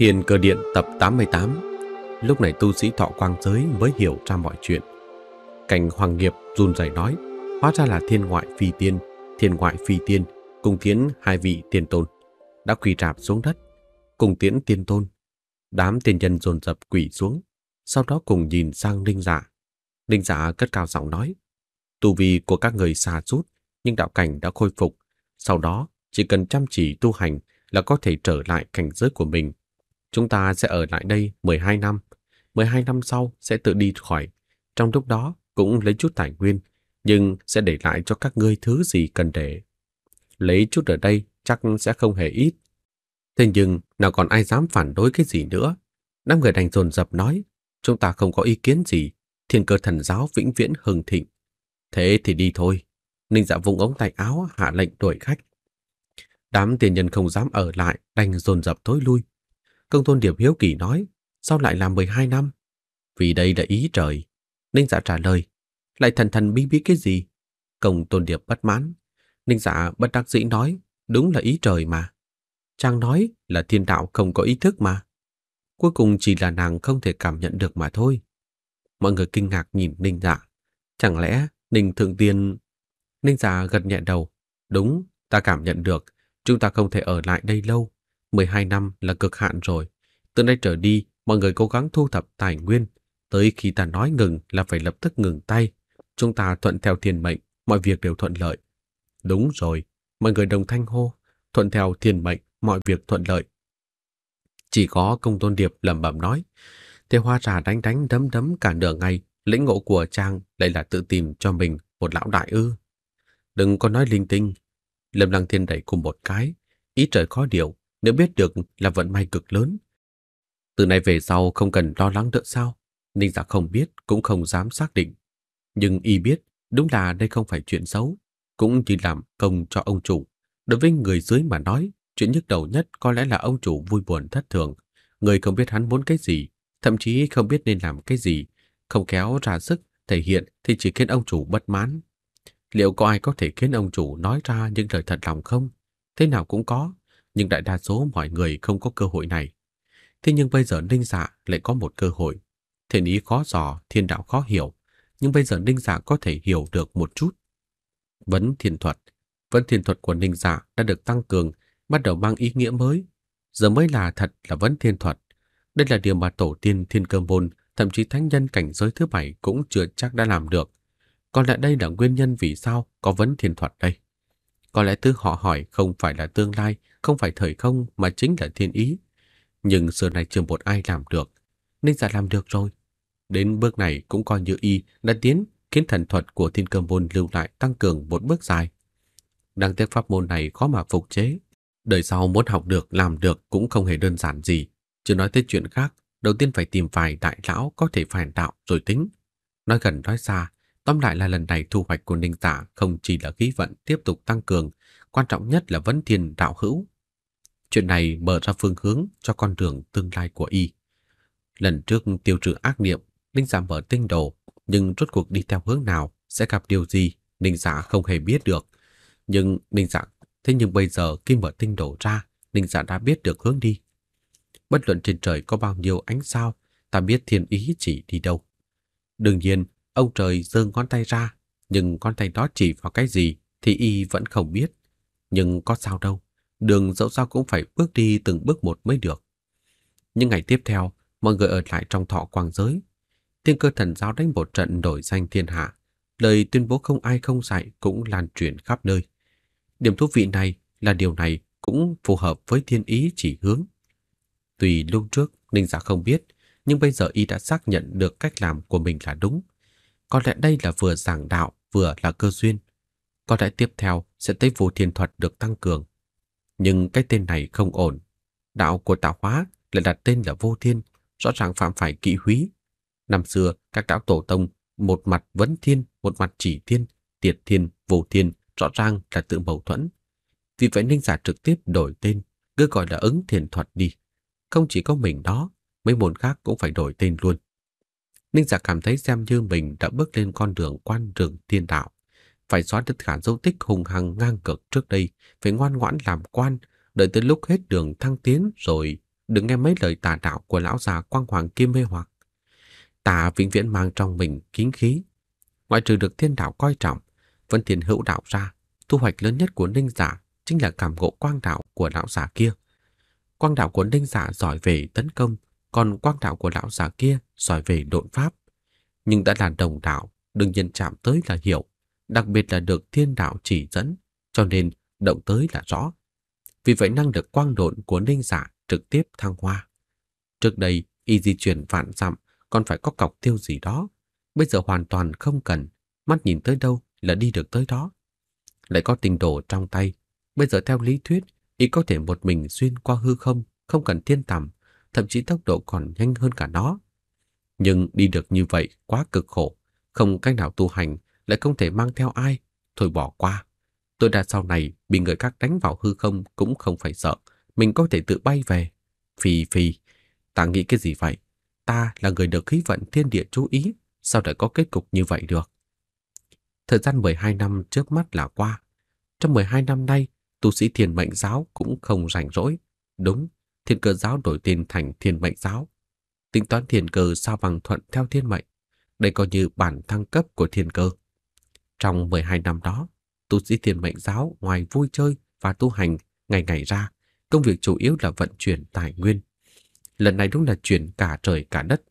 Hiền cơ Điện tập 88 Lúc này tu sĩ thọ quang giới mới hiểu ra mọi chuyện. Cảnh Hoàng Nghiệp run rẩy nói, hóa ra là thiên ngoại phi tiên, thiên ngoại phi tiên, cùng tiến hai vị tiền tôn, đã quỳ rạp xuống đất, cùng tiến tiên tôn. Đám tiên nhân dồn dập quỳ xuống, sau đó cùng nhìn sang Ninh Giả. Ninh Giả cất cao giọng nói, tu vi của các người xa rút, nhưng đạo cảnh đã khôi phục. Sau đó, chỉ cần chăm chỉ tu hành là có thể trở lại cảnh giới của mình Chúng ta sẽ ở lại đây 12 năm. 12 năm sau sẽ tự đi khỏi. Trong lúc đó cũng lấy chút tài nguyên, nhưng sẽ để lại cho các ngươi thứ gì cần để. Lấy chút ở đây chắc sẽ không hề ít. Thế nhưng nào còn ai dám phản đối cái gì nữa. năm người đành dồn dập nói, chúng ta không có ý kiến gì, thiên cơ thần giáo vĩnh viễn hưng thịnh. Thế thì đi thôi. Ninh dạ vùng ống tay áo hạ lệnh đuổi khách. Đám tiền nhân không dám ở lại, đành dồn dập tối lui, Công Tôn Điệp hiếu kỳ nói, sao lại là 12 năm? Vì đây là ý trời. Ninh Dạ trả lời, lại thần thần bí bí cái gì? Công Tôn Điệp bất mãn. Ninh Dạ bất đắc dĩ nói, đúng là ý trời mà. trang nói là thiên đạo không có ý thức mà. Cuối cùng chỉ là nàng không thể cảm nhận được mà thôi. Mọi người kinh ngạc nhìn Ninh Dạ. Chẳng lẽ Ninh Thượng Tiên... Ninh Dạ gật nhẹ đầu. Đúng, ta cảm nhận được. Chúng ta không thể ở lại đây lâu. 12 năm là cực hạn rồi. Từ nay trở đi, mọi người cố gắng thu thập tài nguyên. Tới khi ta nói ngừng là phải lập tức ngừng tay. Chúng ta thuận theo thiên mệnh, mọi việc đều thuận lợi. Đúng rồi, mọi người đồng thanh hô. Thuận theo thiên mệnh, mọi việc thuận lợi. Chỉ có công tôn điệp lẩm bẩm nói. Thế hoa trà đánh đánh đấm đấm cả nửa ngày, lĩnh ngộ của Trang lại là tự tìm cho mình một lão đại ư. Đừng có nói linh tinh. Lâm Lăng Thiên đẩy cùng một cái, ý trời khó điều, nếu biết được là vận may cực lớn. Từ nay về sau không cần lo lắng nữa sao? Ninh giả dạ không biết cũng không dám xác định, nhưng y biết đúng là đây không phải chuyện xấu, cũng chỉ làm công cho ông chủ. Đối với người dưới mà nói, chuyện nhức đầu nhất có lẽ là ông chủ vui buồn thất thường, người không biết hắn muốn cái gì, thậm chí không biết nên làm cái gì, không kéo ra sức thể hiện thì chỉ khiến ông chủ bất mãn. Liệu có ai có thể khiến ông chủ nói ra những lời thật lòng không? Thế nào cũng có, nhưng đại đa số mọi người không có cơ hội này. Thế nhưng bây giờ Ninh Dạ lại có một cơ hội. Thiện ý khó dò, thiên đạo khó hiểu, nhưng bây giờ Ninh Dạ có thể hiểu được một chút. Vấn thiên thuật Vấn thiên thuật của Ninh Dạ đã được tăng cường, bắt đầu mang ý nghĩa mới. Giờ mới là thật là vấn thiên thuật. Đây là điều mà tổ tiên thiên cơ môn, thậm chí thánh nhân cảnh giới thứ bảy cũng chưa chắc đã làm được. Có lẽ đây là nguyên nhân vì sao có vấn thiên thuật đây. Có lẽ thứ họ hỏi không phải là tương lai không phải thời không mà chính là thiên ý. Nhưng xưa này chưa một ai làm được, Ninh Dạ làm được rồi. Đến bước này cũng coi như y đã tiến khiến thần thuật của thiên cơ môn lưu lại tăng cường một bước dài. đăng tiếc pháp môn này khó mà phục chế. Đời sau muốn học được, làm được cũng không hề đơn giản gì. Chứ nói tới chuyện khác, đầu tiên phải tìm vài đại lão có thể phản đạo rồi tính. Nói gần nói xa, tóm lại là lần này thu hoạch của Ninh Tả không chỉ là khí vận tiếp tục tăng cường, quan trọng nhất là vấn thiên đạo hữu. Chuyện này mở ra phương hướng cho con đường tương lai của y. Lần trước tiêu trừ ác niệm, Ninh Giả dạ mở tinh đồ, nhưng rốt cuộc đi theo hướng nào, sẽ gặp điều gì, Ninh Giả dạ không hề biết được. Nhưng Ninh Giả, dạ, thế nhưng bây giờ khi mở tinh đồ ra, Ninh Giả đã biết được hướng đi. Bất luận trên trời có bao nhiêu ánh sao, ta biết thiên ý chỉ đi đâu. Đương nhiên, ông trời giơ ngón tay ra, nhưng con tay đó chỉ vào cái gì thì y vẫn không biết. Nhưng có sao đâu, đường dẫu sao cũng phải bước đi từng bước một mới được. Những ngày tiếp theo, mọi người ở lại trong thọ quang giới. Tiên cơ thần giáo đánh một trận đổi danh thiên hạ. Lời tuyên bố không ai không dạy cũng lan truyền khắp nơi. Điểm thú vị này là điều này cũng phù hợp với thiên ý chỉ hướng. Tùy lúc trước, Ninh Giả không biết, nhưng bây giờ y đã xác nhận được cách làm của mình là đúng. Có lẽ đây là vừa giảng đạo, vừa là cơ duyên. Có lẽ tiếp theo sẽ thấy vô thiên thuật được tăng cường, nhưng cái tên này không ổn. Đạo của Tạo Hóa lại đặt tên là Vô Thiên, rõ ràng phạm phải kỵ húy. Năm xưa, các đạo tổ tông một mặt vấn thiên, một mặt chỉ thiên, tiệt thiên, vô thiên, rõ ràng là tự mâu thuẫn. Vì vậy Ninh Giả trực tiếp đổi tên, cứ gọi là ứng thiền thuật đi. Không chỉ có mình đó, mấy môn khác cũng phải đổi tên luôn. Ninh Giả cảm thấy xem như mình đã bước lên con đường quan trường thiên đạo phải xóa tất cả dấu tích hùng hằng ngang cực trước đây, phải ngoan ngoãn làm quan, đợi tới lúc hết đường thăng tiến rồi, đừng nghe mấy lời tà đạo của lão già quang hoàng kim mê hoặc. Tà vĩnh viễn mang trong mình kính khí, ngoại trừ được thiên đạo coi trọng, vẫn thiền hữu đạo ra, thu hoạch lớn nhất của ninh giả chính là cảm ngộ quang đạo của lão giả kia. Quang đạo của ninh giả giỏi về tấn công, còn quang đạo của lão giả kia giỏi về độn pháp. Nhưng đã là đồng đạo, đừng nhân chạm tới là hiểu đặc biệt là được thiên đạo chỉ dẫn, cho nên động tới là rõ. Vì vậy năng lực quang độn của Ninh Giả trực tiếp thăng hoa. Trước đây, y di chuyển vạn dặm còn phải có cọc tiêu gì đó, bây giờ hoàn toàn không cần, mắt nhìn tới đâu là đi được tới đó. Lại có tình đồ trong tay, bây giờ theo lý thuyết, y có thể một mình xuyên qua hư không, không cần thiên tầm, thậm chí tốc độ còn nhanh hơn cả nó. Nhưng đi được như vậy quá cực khổ, không cách nào tu hành lại không thể mang theo ai, thôi bỏ qua. Tôi đã sau này bị người khác đánh vào hư không cũng không phải sợ, mình có thể tự bay về. Phì phì, ta nghĩ cái gì vậy? Ta là người được khí vận thiên địa chú ý, sao lại có kết cục như vậy được? Thời gian 12 năm trước mắt là qua. Trong 12 năm nay, tu sĩ thiền mệnh giáo cũng không rảnh rỗi. Đúng, thiên cơ giáo đổi tên thành thiên mệnh giáo. Tính toán thiên cơ sao bằng thuận theo thiên mệnh. Đây coi như bản thăng cấp của thiên cơ. Trong 12 năm đó, tu sĩ thiền mệnh giáo ngoài vui chơi và tu hành ngày ngày ra, công việc chủ yếu là vận chuyển tài nguyên. Lần này đúng là chuyển cả trời cả đất.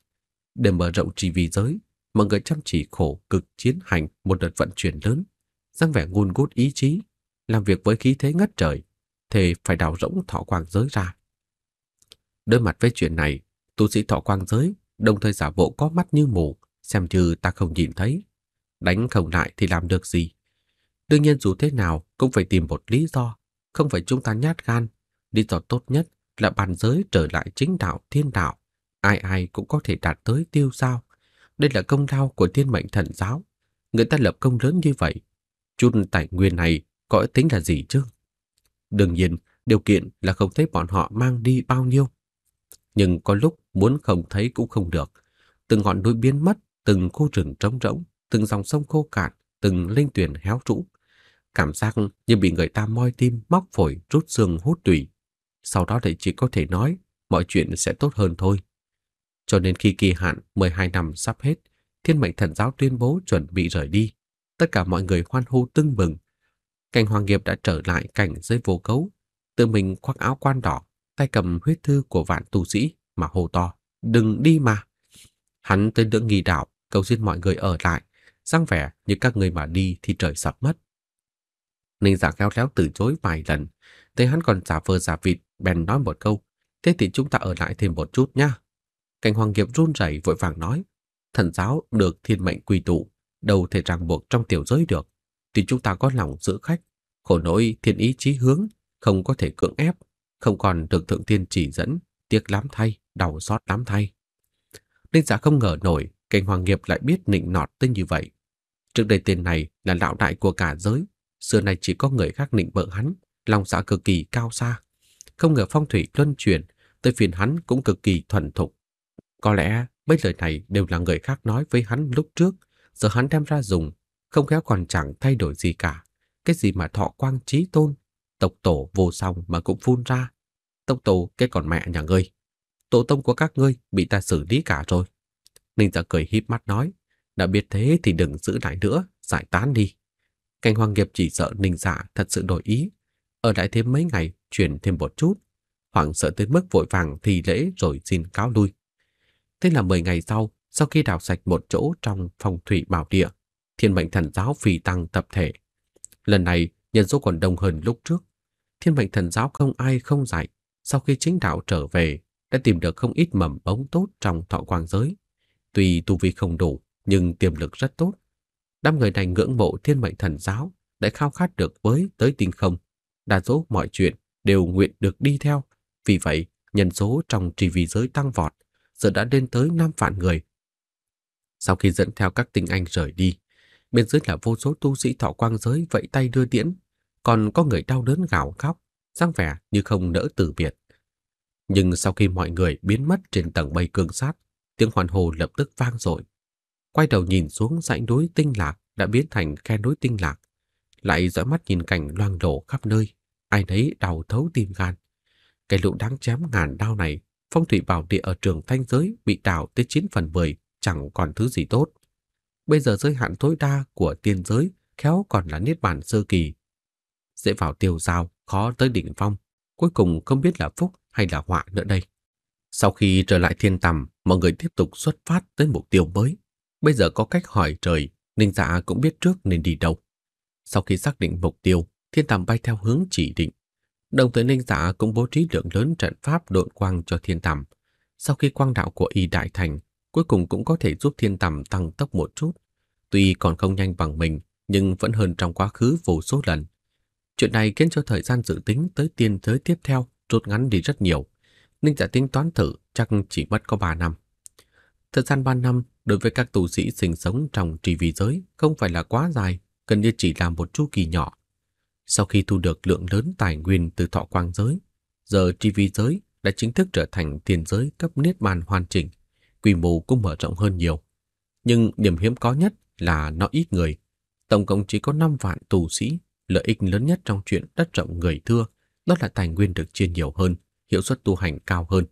Để mở rộng trì vi giới, mọi người chăm chỉ khổ cực chiến hành một đợt vận chuyển lớn, dáng vẻ ngun gút ý chí, làm việc với khí thế ngất trời, thì phải đào rỗng thọ quang giới ra. Đối mặt với chuyện này, tu sĩ thọ quang giới đồng thời giả bộ có mắt như mù, xem như ta không nhìn thấy, đánh không lại thì làm được gì. Đương nhiên dù thế nào cũng phải tìm một lý do, không phải chúng ta nhát gan. Lý do tốt nhất là bàn giới trở lại chính đạo thiên đạo, ai ai cũng có thể đạt tới tiêu sao. Đây là công lao của thiên mệnh thần giáo. Người ta lập công lớn như vậy, chút tài nguyên này có tính là gì chứ? Đương nhiên, điều kiện là không thấy bọn họ mang đi bao nhiêu. Nhưng có lúc muốn không thấy cũng không được. Từng ngọn núi biến mất, từng khu rừng trống rỗng, từng dòng sông khô cạn, từng linh tuyển héo rũ. Cảm giác như bị người ta moi tim, móc phổi, rút xương hút tủy. Sau đó thì chỉ có thể nói mọi chuyện sẽ tốt hơn thôi. Cho nên khi kỳ hạn 12 năm sắp hết, Thiên mệnh thần giáo tuyên bố chuẩn bị rời đi. Tất cả mọi người hoan hô tưng bừng. Cảnh Hoàng Nghiệp đã trở lại cảnh dưới vô cấu, tự mình khoác áo quan đỏ, tay cầm huyết thư của vạn tu sĩ mà hô to, "Đừng đi mà." Hắn tới lưỡng nghỉ đảo, cầu xin mọi người ở lại, dáng vẻ như các người mà đi thì trời sập mất. Ninh giả dạ khéo léo từ chối vài lần, thấy hắn còn giả vờ giả vịt, bèn nói một câu, thế thì chúng ta ở lại thêm một chút nha. Cảnh hoàng nghiệp run rẩy vội vàng nói, thần giáo được thiên mệnh quy tụ, đâu thể ràng buộc trong tiểu giới được, thì chúng ta có lòng giữ khách, khổ nỗi thiên ý chí hướng, không có thể cưỡng ép, không còn được thượng tiên chỉ dẫn, tiếc lắm thay, đau xót lắm thay. Ninh giả dạ không ngờ nổi, cảnh hoàng nghiệp lại biết nịnh nọt tới như vậy. Trước đây tên này là đạo đại của cả giới, xưa nay chỉ có người khác nịnh bợ hắn, lòng dạ cực kỳ cao xa. Không ngờ phong thủy luân chuyển, tới phiền hắn cũng cực kỳ thuần thục. Có lẽ mấy lời này đều là người khác nói với hắn lúc trước, giờ hắn đem ra dùng, không khéo còn chẳng thay đổi gì cả. Cái gì mà thọ quang trí tôn, tộc tổ vô song mà cũng phun ra. Tộc tổ cái còn mẹ nhà ngươi, tổ tông của các ngươi bị ta xử lý cả rồi. Ninh giả dạ cười híp mắt nói, đã biết thế thì đừng giữ lại nữa, giải tán đi. Canh Hoàng Nghiệp chỉ sợ Ninh giả dạ thật sự đổi ý. Ở lại thêm mấy ngày, chuyển thêm một chút. Hoàng sợ tới mức vội vàng thì lễ rồi xin cáo lui. Thế là 10 ngày sau, sau khi đào sạch một chỗ trong phòng thủy bảo địa, thiên mệnh thần giáo phi tăng tập thể. Lần này, nhân số còn đông hơn lúc trước. Thiên mệnh thần giáo không ai không dạy. Sau khi chính đạo trở về, đã tìm được không ít mầm bóng tốt trong thọ quang giới. Tuy tu vi không đủ, nhưng tiềm lực rất tốt. Đám người này ngưỡng mộ thiên mệnh thần giáo, đã khao khát được với tới tinh không. Đa số mọi chuyện đều nguyện được đi theo. Vì vậy, nhân số trong trì vì giới tăng vọt, giờ đã lên tới 5 vạn người. Sau khi dẫn theo các tinh anh rời đi, bên dưới là vô số tu sĩ thọ quang giới vẫy tay đưa tiễn, còn có người đau đớn gào khóc, răng vẻ như không nỡ từ biệt. Nhưng sau khi mọi người biến mất trên tầng bay cương sát, tiếng hoàn hồ lập tức vang dội Quay đầu nhìn xuống dãy núi tinh lạc đã biến thành khe núi tinh lạc. Lại dõi mắt nhìn cảnh loang đổ khắp nơi. Ai nấy đau thấu tim gan. Cái lũ đáng chém ngàn đau này, phong thủy bảo địa ở trường thanh giới bị đào tới 9 phần 10, chẳng còn thứ gì tốt. Bây giờ giới hạn tối đa của tiên giới khéo còn là niết bản sơ kỳ. Dễ vào tiêu giao, khó tới đỉnh phong, cuối cùng không biết là phúc hay là họa nữa đây. Sau khi trở lại thiên tầm, mọi người tiếp tục xuất phát tới mục tiêu mới. Bây giờ có cách hỏi trời, Ninh Dạ cũng biết trước nên đi đâu. Sau khi xác định mục tiêu, thiên tầm bay theo hướng chỉ định. Đồng thời Ninh Dạ cũng bố trí lượng lớn trận pháp độn quang cho thiên tầm. Sau khi quang đạo của y đại thành, cuối cùng cũng có thể giúp thiên tầm tăng tốc một chút. Tuy còn không nhanh bằng mình, nhưng vẫn hơn trong quá khứ vô số lần. Chuyện này khiến cho thời gian dự tính tới tiên tới tiếp theo rút ngắn đi rất nhiều. Ninh Dạ tính toán thử chắc chỉ mất có 3 năm. Thời gian 3 năm đối với các tu sĩ sinh sống trong trì vi giới không phải là quá dài, gần như chỉ là một chu kỳ nhỏ. Sau khi thu được lượng lớn tài nguyên từ thọ quang giới, giờ trì vi giới đã chính thức trở thành tiền giới cấp niết bàn hoàn chỉnh, quy mô cũng mở rộng hơn nhiều. Nhưng điểm hiếm có nhất là nó ít người, tổng cộng chỉ có 5 vạn tù sĩ, lợi ích lớn nhất trong chuyện đất rộng người thưa, đó là tài nguyên được chia nhiều hơn, hiệu suất tu hành cao hơn.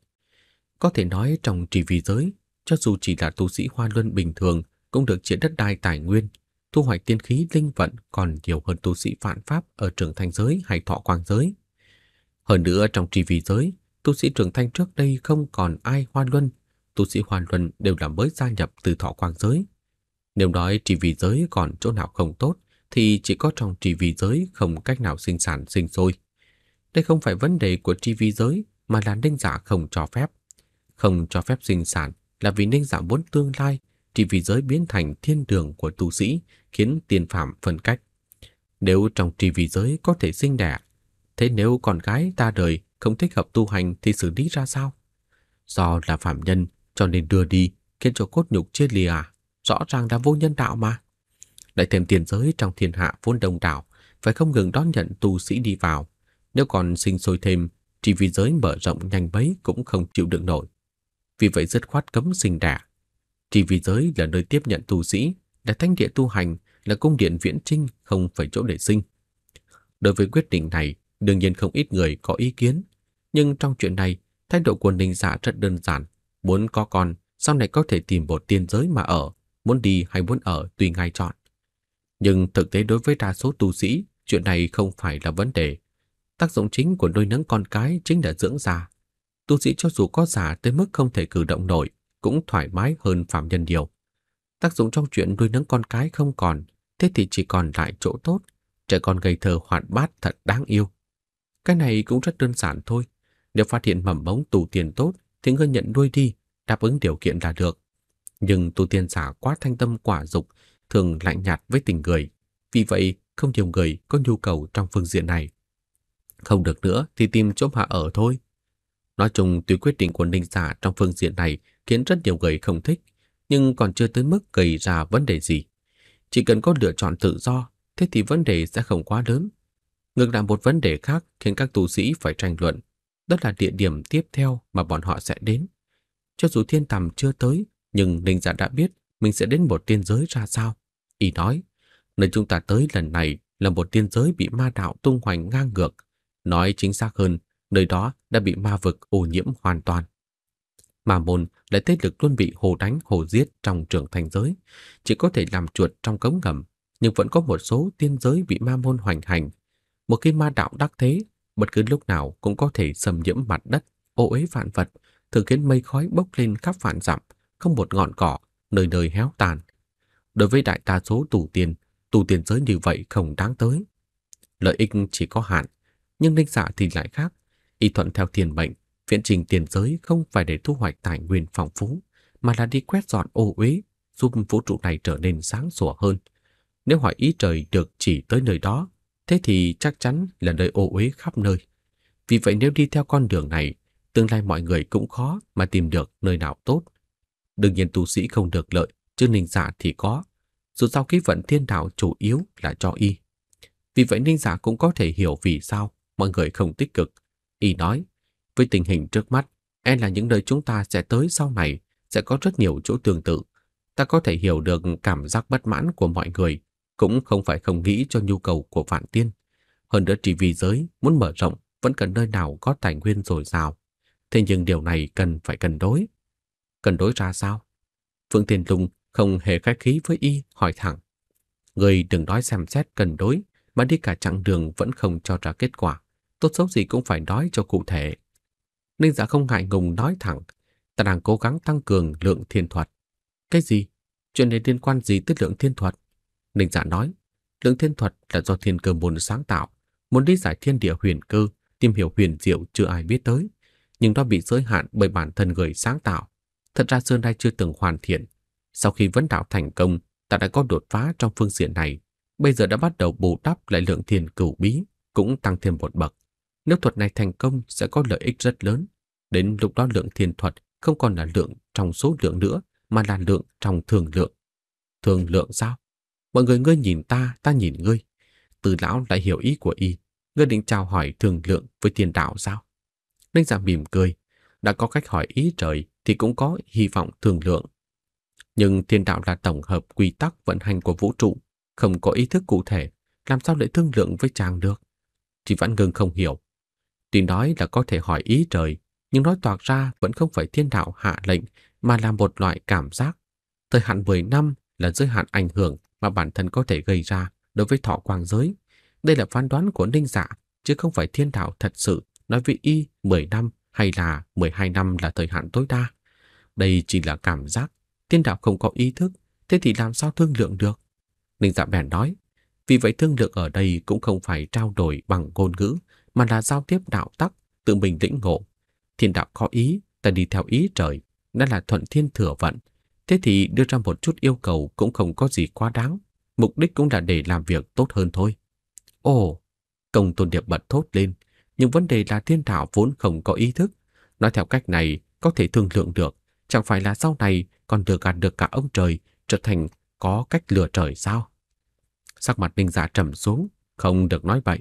Có thể nói trong trì vi giới cho dù chỉ là tu sĩ hoa luân bình thường cũng được chia đất đai tài nguyên, thu hoạch tiên khí linh vận còn nhiều hơn tu sĩ phản pháp ở trường thanh giới hay thọ quang giới. Hơn nữa trong tri vi giới, tu sĩ trường thanh trước đây không còn ai hoa luân, tu sĩ hoa luân đều là mới gia nhập từ thọ quang giới. Nếu nói tri vi giới còn chỗ nào không tốt, thì chỉ có trong tri vi giới không cách nào sinh sản sinh sôi. Đây không phải vấn đề của tri vi giới mà là đinh giả không cho phép. Không cho phép sinh sản là vì Ninh giảm vốn tương lai chỉ vì giới biến thành thiên đường của tu sĩ khiến tiền phạm phân cách. Nếu trong trì vì giới có thể sinh đẻ, thế nếu con gái ta đời không thích hợp tu hành thì xử lý ra sao? Do là phạm nhân cho nên đưa đi khiến cho cốt nhục chia lìa rõ ràng là vô nhân đạo mà. Đại thêm tiền giới trong thiên hạ vốn đông đảo, phải không ngừng đón nhận tu sĩ đi vào. Nếu còn sinh sôi thêm, chỉ vì giới mở rộng nhanh bấy cũng không chịu đựng nổi vì vậy dứt khoát cấm sinh đả. Chỉ vì giới là nơi tiếp nhận tu sĩ, là thanh địa tu hành, là cung điện viễn trinh, không phải chỗ để sinh. Đối với quyết định này, đương nhiên không ít người có ý kiến, nhưng trong chuyện này, thái độ của Ninh giả dạ rất đơn giản, muốn có con, sau này có thể tìm một tiên giới mà ở, muốn đi hay muốn ở tùy ngay chọn. Nhưng thực tế đối với đa số tu sĩ, chuyện này không phải là vấn đề. Tác dụng chính của nuôi nấng con cái chính là dưỡng già, tu sĩ cho dù có giả tới mức không thể cử động nổi cũng thoải mái hơn phạm nhân nhiều. Tác dụng trong chuyện nuôi nấng con cái không còn, thế thì chỉ còn lại chỗ tốt, trẻ con gầy thơ hoạt bát thật đáng yêu. Cái này cũng rất đơn giản thôi, nếu phát hiện mầm bóng tù tiền tốt thì ngươi nhận nuôi đi, đáp ứng điều kiện là được. Nhưng tu tiên giả quá thanh tâm quả dục, thường lạnh nhạt với tình người, vì vậy không nhiều người có nhu cầu trong phương diện này. Không được nữa thì tìm chỗ mà ở thôi. Nói chung tuy quyết định của Ninh Giả trong phương diện này khiến rất nhiều người không thích, nhưng còn chưa tới mức gây ra vấn đề gì. Chỉ cần có lựa chọn tự do, thế thì vấn đề sẽ không quá lớn. Ngược lại một vấn đề khác khiến các tu sĩ phải tranh luận, đó là địa điểm tiếp theo mà bọn họ sẽ đến. Cho dù thiên tầm chưa tới, nhưng Ninh Giả đã biết mình sẽ đến một tiên giới ra sao. ý nói, nơi chúng ta tới lần này là một tiên giới bị ma đạo tung hoành ngang ngược. Nói chính xác hơn nơi đó đã bị ma vực ô nhiễm hoàn toàn. Ma môn đã thế lực luôn bị hồ đánh hồ giết trong trường thành giới, chỉ có thể làm chuột trong cống ngầm, nhưng vẫn có một số tiên giới bị ma môn hoành hành. Một khi ma đạo đắc thế, bất cứ lúc nào cũng có thể xâm nhiễm mặt đất, ô uế vạn vật, thường khiến mây khói bốc lên khắp vạn dặm, không một ngọn cỏ, nơi nơi héo tàn. Đối với đại đa số tù tiền, tù tiền giới như vậy không đáng tới. Lợi ích chỉ có hạn, nhưng linh giả thì lại khác. Y thuận theo thiền mệnh, viện trình tiền giới không phải để thu hoạch tài nguyên phong phú, mà là đi quét dọn ô uế, giúp vũ trụ này trở nên sáng sủa hơn. Nếu hỏi ý trời được chỉ tới nơi đó, thế thì chắc chắn là nơi ô uế khắp nơi. Vì vậy nếu đi theo con đường này, tương lai mọi người cũng khó mà tìm được nơi nào tốt. Đương nhiên tu sĩ không được lợi, chứ ninh giả thì có. Dù sao khí vận thiên đạo chủ yếu là cho y. Vì vậy ninh giả cũng có thể hiểu vì sao mọi người không tích cực, Y nói, với tình hình trước mắt, e là những nơi chúng ta sẽ tới sau này sẽ có rất nhiều chỗ tương tự. Ta có thể hiểu được cảm giác bất mãn của mọi người, cũng không phải không nghĩ cho nhu cầu của vạn tiên. Hơn nữa chỉ vì giới muốn mở rộng vẫn cần nơi nào có tài nguyên dồi dào. Thế nhưng điều này cần phải cân đối. Cân đối ra sao? Phương Tiên Lung không hề khách khí với y hỏi thẳng. Người đừng nói xem xét cân đối mà đi cả chặng đường vẫn không cho ra kết quả tốt xấu gì cũng phải nói cho cụ thể. Ninh giả dạ không ngại ngùng nói thẳng, ta đang cố gắng tăng cường lượng thiên thuật. Cái gì? Chuyện này liên quan gì tới lượng thiên thuật? Ninh giả dạ nói, lượng thiên thuật là do thiên cơ muốn sáng tạo, muốn đi giải thiên địa huyền cơ, tìm hiểu huyền diệu chưa ai biết tới, nhưng đó bị giới hạn bởi bản thân người sáng tạo. Thật ra xưa nay chưa từng hoàn thiện. Sau khi vấn đạo thành công, ta đã có đột phá trong phương diện này, bây giờ đã bắt đầu bù đắp lại lượng thiên cửu bí, cũng tăng thêm một bậc. Nếu thuật này thành công sẽ có lợi ích rất lớn. Đến lúc đó lượng thiền thuật không còn là lượng trong số lượng nữa, mà là lượng trong thường lượng. Thường lượng sao? Mọi người ngươi nhìn ta, ta nhìn ngươi. Từ lão lại hiểu ý của y. Ngươi định chào hỏi thường lượng với tiền đạo sao? Ninh giả dạ mỉm cười. Đã có cách hỏi ý trời thì cũng có hy vọng thường lượng. Nhưng thiên đạo là tổng hợp quy tắc vận hành của vũ trụ, không có ý thức cụ thể, làm sao lại thương lượng với chàng được? Chỉ vẫn ngừng không hiểu, Tuy nói là có thể hỏi ý trời, nhưng nói toạc ra vẫn không phải thiên đạo hạ lệnh mà là một loại cảm giác. Thời hạn 10 năm là giới hạn ảnh hưởng mà bản thân có thể gây ra đối với thọ quang giới. Đây là phán đoán của Ninh Dạ, chứ không phải thiên đạo thật sự nói vị y 10 năm hay là 12 năm là thời hạn tối đa. Đây chỉ là cảm giác, thiên đạo không có ý thức, thế thì làm sao thương lượng được? Ninh Dạ bèn nói, vì vậy thương lượng ở đây cũng không phải trao đổi bằng ngôn ngữ, mà là giao tiếp đạo tắc, tự mình lĩnh ngộ. Thiên đạo có ý, ta đi theo ý trời, đã là thuận thiên thừa vận. Thế thì đưa ra một chút yêu cầu cũng không có gì quá đáng, mục đích cũng là để làm việc tốt hơn thôi. Ồ, công tôn điệp bật thốt lên, nhưng vấn đề là thiên đạo vốn không có ý thức. Nói theo cách này, có thể thương lượng được, chẳng phải là sau này còn được gạt được cả ông trời, trở thành có cách lừa trời sao? Sắc mặt Ninh Giả dạ trầm xuống, không được nói vậy.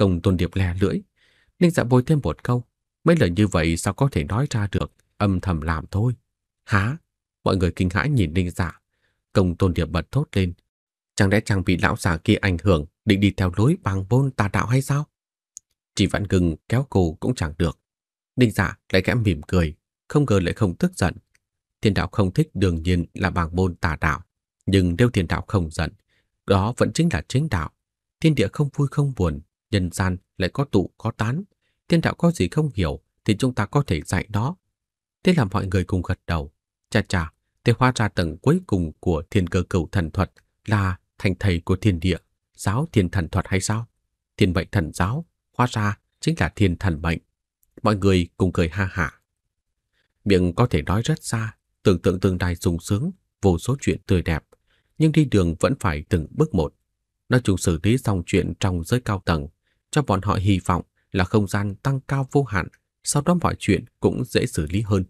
Công Tôn Điệp lè lưỡi. linh dạ bồi thêm một câu. Mấy lời như vậy sao có thể nói ra được, âm thầm làm thôi. Há? Mọi người kinh hãi nhìn linh dạ. Công Tôn Điệp bật thốt lên. Chẳng lẽ chàng bị lão già kia ảnh hưởng định đi theo lối bằng bôn tà đạo hay sao? Chỉ vãn gừng kéo cô cũng chẳng được. linh dạ lại kẽ mỉm cười, không ngờ lại không tức giận. Thiên đạo không thích đương nhiên là bằng môn tà đạo, nhưng nếu thiên đạo không giận, đó vẫn chính là chính đạo. Thiên địa không vui không buồn, nhân gian lại có tụ có tán, thiên đạo có gì không hiểu thì chúng ta có thể dạy đó. Thế là mọi người cùng gật đầu. Chà chà, thế hóa ra tầng cuối cùng của thiên cơ cửu thần thuật là thành thầy của thiên địa, giáo thiên thần thuật hay sao? Thiên bệnh thần giáo, hóa ra chính là thiên thần bệnh. Mọi người cùng cười ha hả. Miệng có thể nói rất xa, tưởng tượng tương lai sung sướng, vô số chuyện tươi đẹp, nhưng đi đường vẫn phải từng bước một. Nói chung xử lý xong chuyện trong giới cao tầng cho bọn họ hy vọng là không gian tăng cao vô hạn, sau đó mọi chuyện cũng dễ xử lý hơn.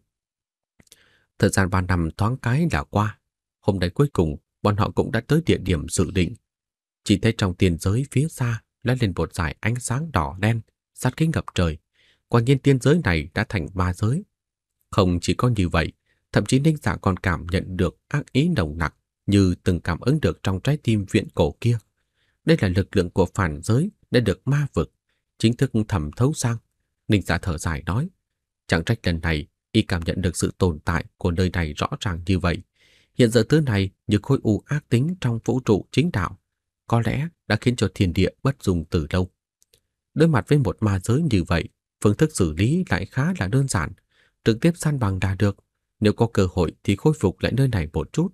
Thời gian 3 năm thoáng cái đã qua, hôm nay cuối cùng bọn họ cũng đã tới địa điểm dự định. Chỉ thấy trong tiền giới phía xa lóe lên một dải ánh sáng đỏ đen, sát khí ngập trời. Quả nhiên tiên giới này đã thành ma giới. Không chỉ có như vậy, thậm chí Ninh Dạ còn cảm nhận được ác ý nồng nặc như từng cảm ứng được trong trái tim viện cổ kia. Đây là lực lượng của phản giới đã được ma vực chính thức thẩm thấu sang, Ninh Giả dạ thở dài nói, chẳng trách lần này y cảm nhận được sự tồn tại của nơi này rõ ràng như vậy. Hiện giờ thứ này như khối u ác tính trong vũ trụ chính đạo, có lẽ đã khiến cho thiên địa bất dùng từ lâu. Đối mặt với một ma giới như vậy, phương thức xử lý lại khá là đơn giản, trực tiếp san bằng là được. Nếu có cơ hội thì khôi phục lại nơi này một chút,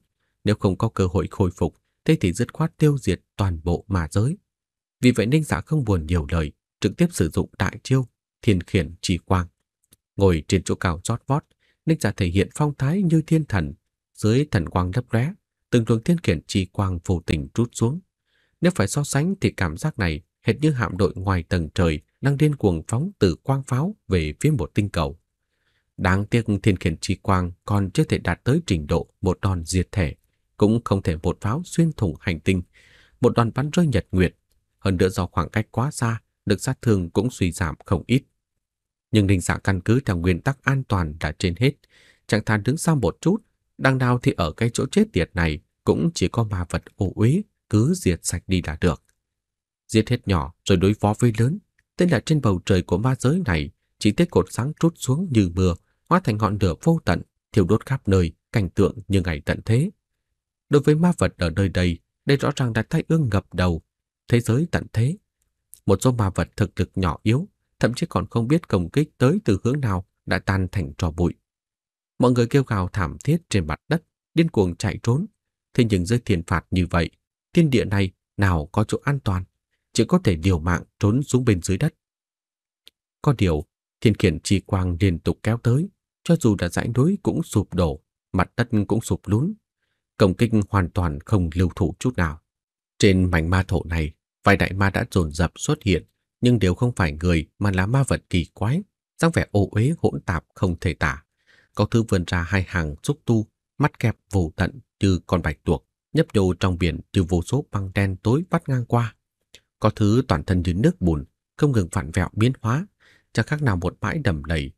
nếu không có cơ hội khôi phục, thế thì dứt khoát tiêu diệt toàn bộ ma giới. Vì vậy Ninh Giả không buồn nhiều lời, trực tiếp sử dụng đại chiêu, thiên khiển chi quang. Ngồi trên chỗ cao chót vót, Ninh Giả thể hiện phong thái như thiên thần, dưới thần quang lấp lóe, từng luồng thiên khiển chi quang vô tình trút xuống. Nếu phải so sánh thì cảm giác này hệt như hạm đội ngoài tầng trời đang điên cuồng phóng từ quang pháo về phía một tinh cầu. Đáng tiếc thiên khiển chi quang còn chưa thể đạt tới trình độ một đòn diệt thể, cũng không thể một pháo xuyên thủng hành tinh. Một đòn bắn rơi nhật nguyệt hơn nữa do khoảng cách quá xa, lực sát thương cũng suy giảm không ít. Nhưng Ninh Dạ căn cứ theo nguyên tắc an toàn là trên hết, chẳng thà đứng sau một chút, đang đau thì ở cái chỗ chết tiệt này cũng chỉ có ma vật ô uế cứ diệt sạch đi là được. Giết hết nhỏ rồi đối phó với lớn, tên là trên bầu trời của ma giới này, chỉ tiết cột sáng trút xuống như mưa, hóa thành ngọn lửa vô tận, thiêu đốt khắp nơi, cảnh tượng như ngày tận thế. Đối với ma vật ở nơi đây, đây rõ ràng đã thay ương ngập đầu, thế giới tận thế. Một số ma vật thực lực nhỏ yếu, thậm chí còn không biết công kích tới từ hướng nào đã tan thành trò bụi. Mọi người kêu gào thảm thiết trên mặt đất, điên cuồng chạy trốn. Thế nhưng dưới thiền phạt như vậy, thiên địa này nào có chỗ an toàn, chỉ có thể điều mạng trốn xuống bên dưới đất. Có điều, thiên khiển chi quang liên tục kéo tới, cho dù đã dãy núi cũng sụp đổ, mặt đất cũng sụp lún. Công kinh hoàn toàn không lưu thủ chút nào. Trên mảnh ma thổ này, vài đại ma đã dồn dập xuất hiện, nhưng đều không phải người mà là ma vật kỳ quái, dáng vẻ ô uế hỗn tạp không thể tả. Có thứ vươn ra hai hàng xúc tu, mắt kẹp vô tận như con bạch tuộc, nhấp nhô trong biển như vô số băng đen tối vắt ngang qua. Có thứ toàn thân như nước bùn, không ngừng phản vẹo biến hóa, chẳng khác nào một bãi đầm lầy.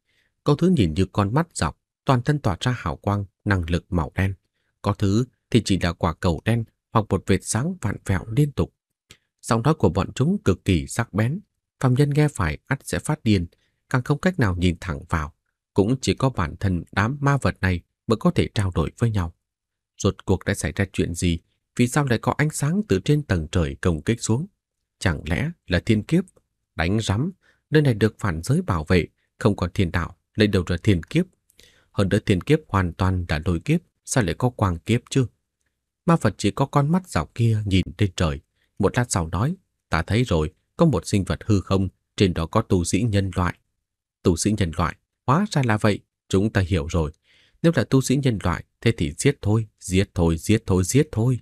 Có thứ nhìn như con mắt dọc, toàn thân tỏa ra hào quang, năng lực màu đen. Có thứ thì chỉ là quả cầu đen hoặc một vệt sáng vạn vẹo liên tục. Giọng nói của bọn chúng cực kỳ sắc bén, phàm nhân nghe phải ắt sẽ phát điên, càng không cách nào nhìn thẳng vào, cũng chỉ có bản thân đám ma vật này mới có thể trao đổi với nhau. Rốt cuộc đã xảy ra chuyện gì, vì sao lại có ánh sáng từ trên tầng trời công kích xuống? Chẳng lẽ là thiên kiếp, đánh rắm, nơi này được phản giới bảo vệ, không còn thiên đạo, lấy đầu ra thiên kiếp. Hơn nữa thiên kiếp hoàn toàn đã lôi kiếp, sao lại có quang kiếp chứ? Ma Phật chỉ có con mắt dọc kia nhìn lên trời. Một lát sau nói, ta thấy rồi, có một sinh vật hư không, trên đó có tu sĩ nhân loại. Tu sĩ nhân loại, hóa ra là vậy, chúng ta hiểu rồi. Nếu là tu sĩ nhân loại, thế thì giết thôi, giết thôi, giết thôi, giết thôi.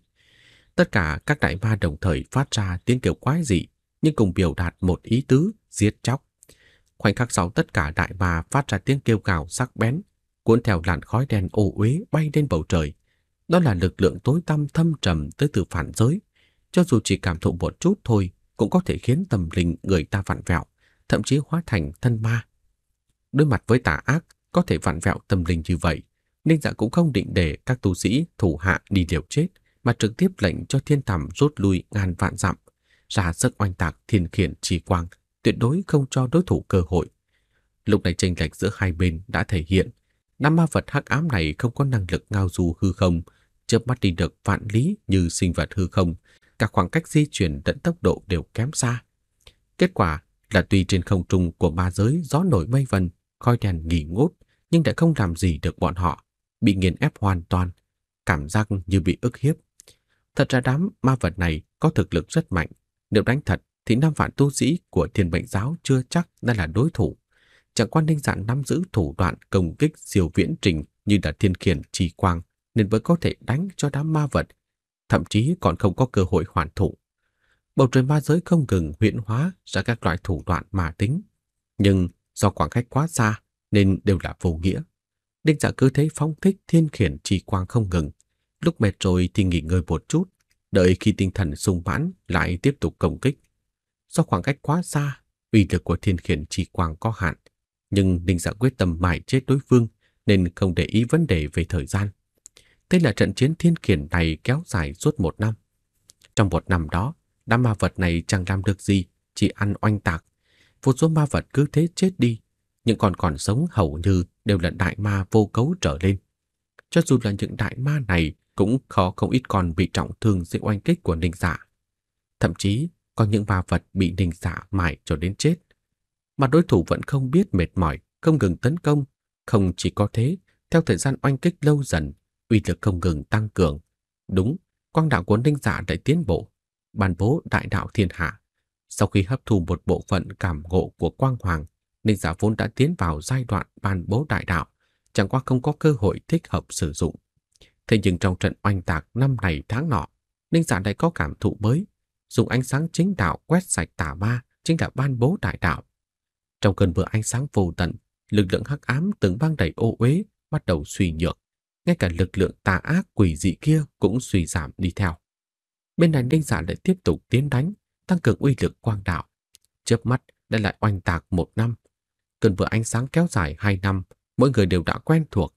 Tất cả các đại ma đồng thời phát ra tiếng kêu quái dị, nhưng cùng biểu đạt một ý tứ, giết chóc. Khoảnh khắc sau tất cả đại ma phát ra tiếng kêu gào sắc bén, cuốn theo làn khói đen ô uế bay lên bầu trời, đó là lực lượng tối tăm thâm trầm tới từ phản giới. Cho dù chỉ cảm thụ một chút thôi cũng có thể khiến tâm linh người ta vặn vẹo, thậm chí hóa thành thân ma. Đối mặt với tà ác có thể vặn vẹo tâm linh như vậy, Ninh Dạ cũng không định để các tu sĩ thủ hạ đi liều chết, mà trực tiếp lệnh cho thiên thẩm rút lui ngàn vạn dặm, ra sức oanh tạc thiên khiển trì quang, tuyệt đối không cho đối thủ cơ hội. Lúc này tranh lệch giữa hai bên đã thể hiện, năm ma vật hắc ám này không có năng lực ngao du hư không, chớp mắt đi được vạn lý như sinh vật hư không, cả khoảng cách di chuyển lẫn tốc độ đều kém xa. Kết quả là tuy trên không trung của ba giới gió nổi mây vần, khói đèn nghỉ ngút, nhưng đã không làm gì được bọn họ, bị nghiền ép hoàn toàn, cảm giác như bị ức hiếp. Thật ra đám ma vật này có thực lực rất mạnh, nếu đánh thật thì năm vạn tu sĩ của thiên bệnh giáo chưa chắc đã là đối thủ. Chẳng quan ninh giản nắm giữ thủ đoạn công kích siêu viễn trình như là thiên khiển trì quang, nên vẫn có thể đánh cho đám ma vật, thậm chí còn không có cơ hội hoàn thủ. Bầu trời ma giới không ngừng huyễn hóa ra các loại thủ đoạn mà tính, nhưng do khoảng cách quá xa nên đều là vô nghĩa. Đinh Dạ cứ thấy phóng thích thiên khiển chỉ quang không ngừng, lúc mệt rồi thì nghỉ ngơi một chút, đợi khi tinh thần sung mãn lại tiếp tục công kích. Do khoảng cách quá xa, uy lực của thiên khiển chỉ quang có hạn, nhưng Đinh Dạ quyết tâm mãi chết đối phương nên không để ý vấn đề về thời gian. Thế là trận chiến thiên kiển này kéo dài suốt một năm. Trong một năm đó, đám ma vật này chẳng làm được gì, chỉ ăn oanh tạc. Một số ma vật cứ thế chết đi, những còn còn sống hầu như đều là đại ma vô cấu trở lên. Cho dù là những đại ma này cũng khó không ít còn bị trọng thương dưới oanh kích của ninh giả. Dạ. Thậm chí có những ma vật bị ninh giả dạ mãi cho đến chết. Mà đối thủ vẫn không biết mệt mỏi, không ngừng tấn công. Không chỉ có thế, theo thời gian oanh kích lâu dần uy lực không ngừng tăng cường. Đúng, quang đạo của ninh giả đã tiến bộ, bàn bố đại đạo thiên hạ. Sau khi hấp thu một bộ phận cảm ngộ của quang hoàng, ninh giả vốn đã tiến vào giai đoạn bàn bố đại đạo, chẳng qua không có cơ hội thích hợp sử dụng. Thế nhưng trong trận oanh tạc năm này tháng nọ, ninh giả đã có cảm thụ mới, dùng ánh sáng chính đạo quét sạch tà ma chính là ban bố đại đạo. Trong cơn mưa ánh sáng vô tận, lực lượng hắc ám từng băng đầy ô uế bắt đầu suy nhược ngay cả lực lượng tà ác quỷ dị kia cũng suy giảm đi theo. Bên này đinh giả lại tiếp tục tiến đánh, tăng cường uy lực quang đạo. Chớp mắt đã lại oanh tạc một năm. Cơn vừa ánh sáng kéo dài hai năm, mỗi người đều đã quen thuộc.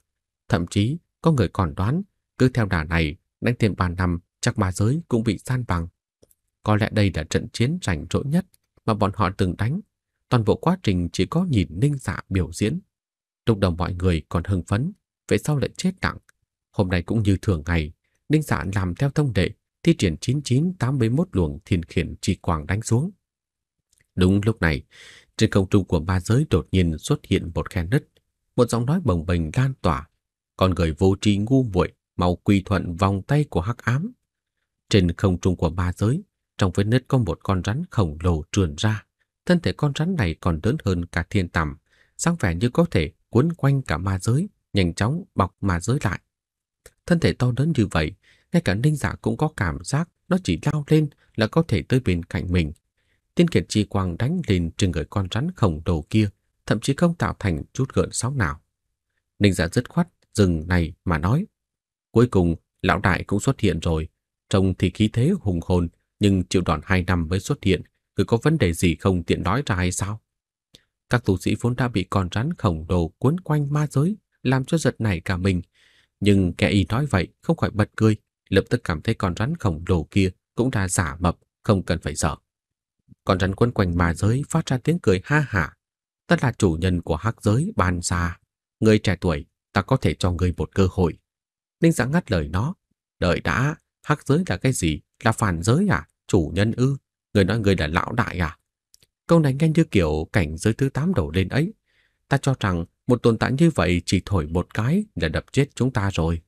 Thậm chí có người còn đoán, cứ theo đà này, đánh thêm ba năm chắc ma giới cũng bị san bằng. Có lẽ đây là trận chiến rảnh rỗi nhất mà bọn họ từng đánh. Toàn bộ quá trình chỉ có nhìn ninh dạ biểu diễn. Lúc đồng mọi người còn hưng phấn, về sau lại chết nặng. Hôm nay cũng như thường ngày, Đinh Sạn dạ làm theo thông đệ thi triển 9981 luồng thiên khiển chỉ quang đánh xuống. Đúng lúc này, trên không trung của ma giới đột nhiên xuất hiện một khe nứt, một giọng nói bồng bềnh lan tỏa, con người vô tri ngu muội mau quy thuận vòng tay của hắc ám. Trên không trung của ma giới, trong vết nứt có một con rắn khổng lồ trườn ra, thân thể con rắn này còn lớn hơn cả thiên tầm, sáng vẻ như có thể cuốn quanh cả ma giới nhanh chóng bọc mà rơi lại. Thân thể to lớn như vậy, ngay cả ninh giả dạ cũng có cảm giác nó chỉ lao lên là có thể tới bên cạnh mình. Tiên kiệt chi quang đánh lên trên người con rắn khổng lồ kia, thậm chí không tạo thành chút gợn sóng nào. Ninh giả dạ dứt khoát dừng này mà nói. Cuối cùng, lão đại cũng xuất hiện rồi. Trông thì khí thế hùng hồn, nhưng chịu đòn hai năm mới xuất hiện, người có vấn đề gì không tiện nói ra hay sao? Các tù sĩ vốn đã bị con rắn khổng lồ cuốn quanh ma giới, làm cho giật nảy cả mình. Nhưng kẻ y nói vậy không khỏi bật cười, lập tức cảm thấy con rắn khổng lồ kia cũng đã giả mập, không cần phải sợ. Con rắn quấn quanh ma giới phát ra tiếng cười ha hả. Ta là chủ nhân của hắc giới ban xa. Người trẻ tuổi, ta có thể cho người một cơ hội. Ninh giã dạ ngắt lời nó. Đợi đã, hắc giới là cái gì? Là phản giới à? Chủ nhân ư? Người nói người là lão đại à? Câu này nghe như kiểu cảnh giới thứ tám đổ lên ấy. Ta cho rằng một tồn tại như vậy chỉ thổi một cái là đập chết chúng ta rồi.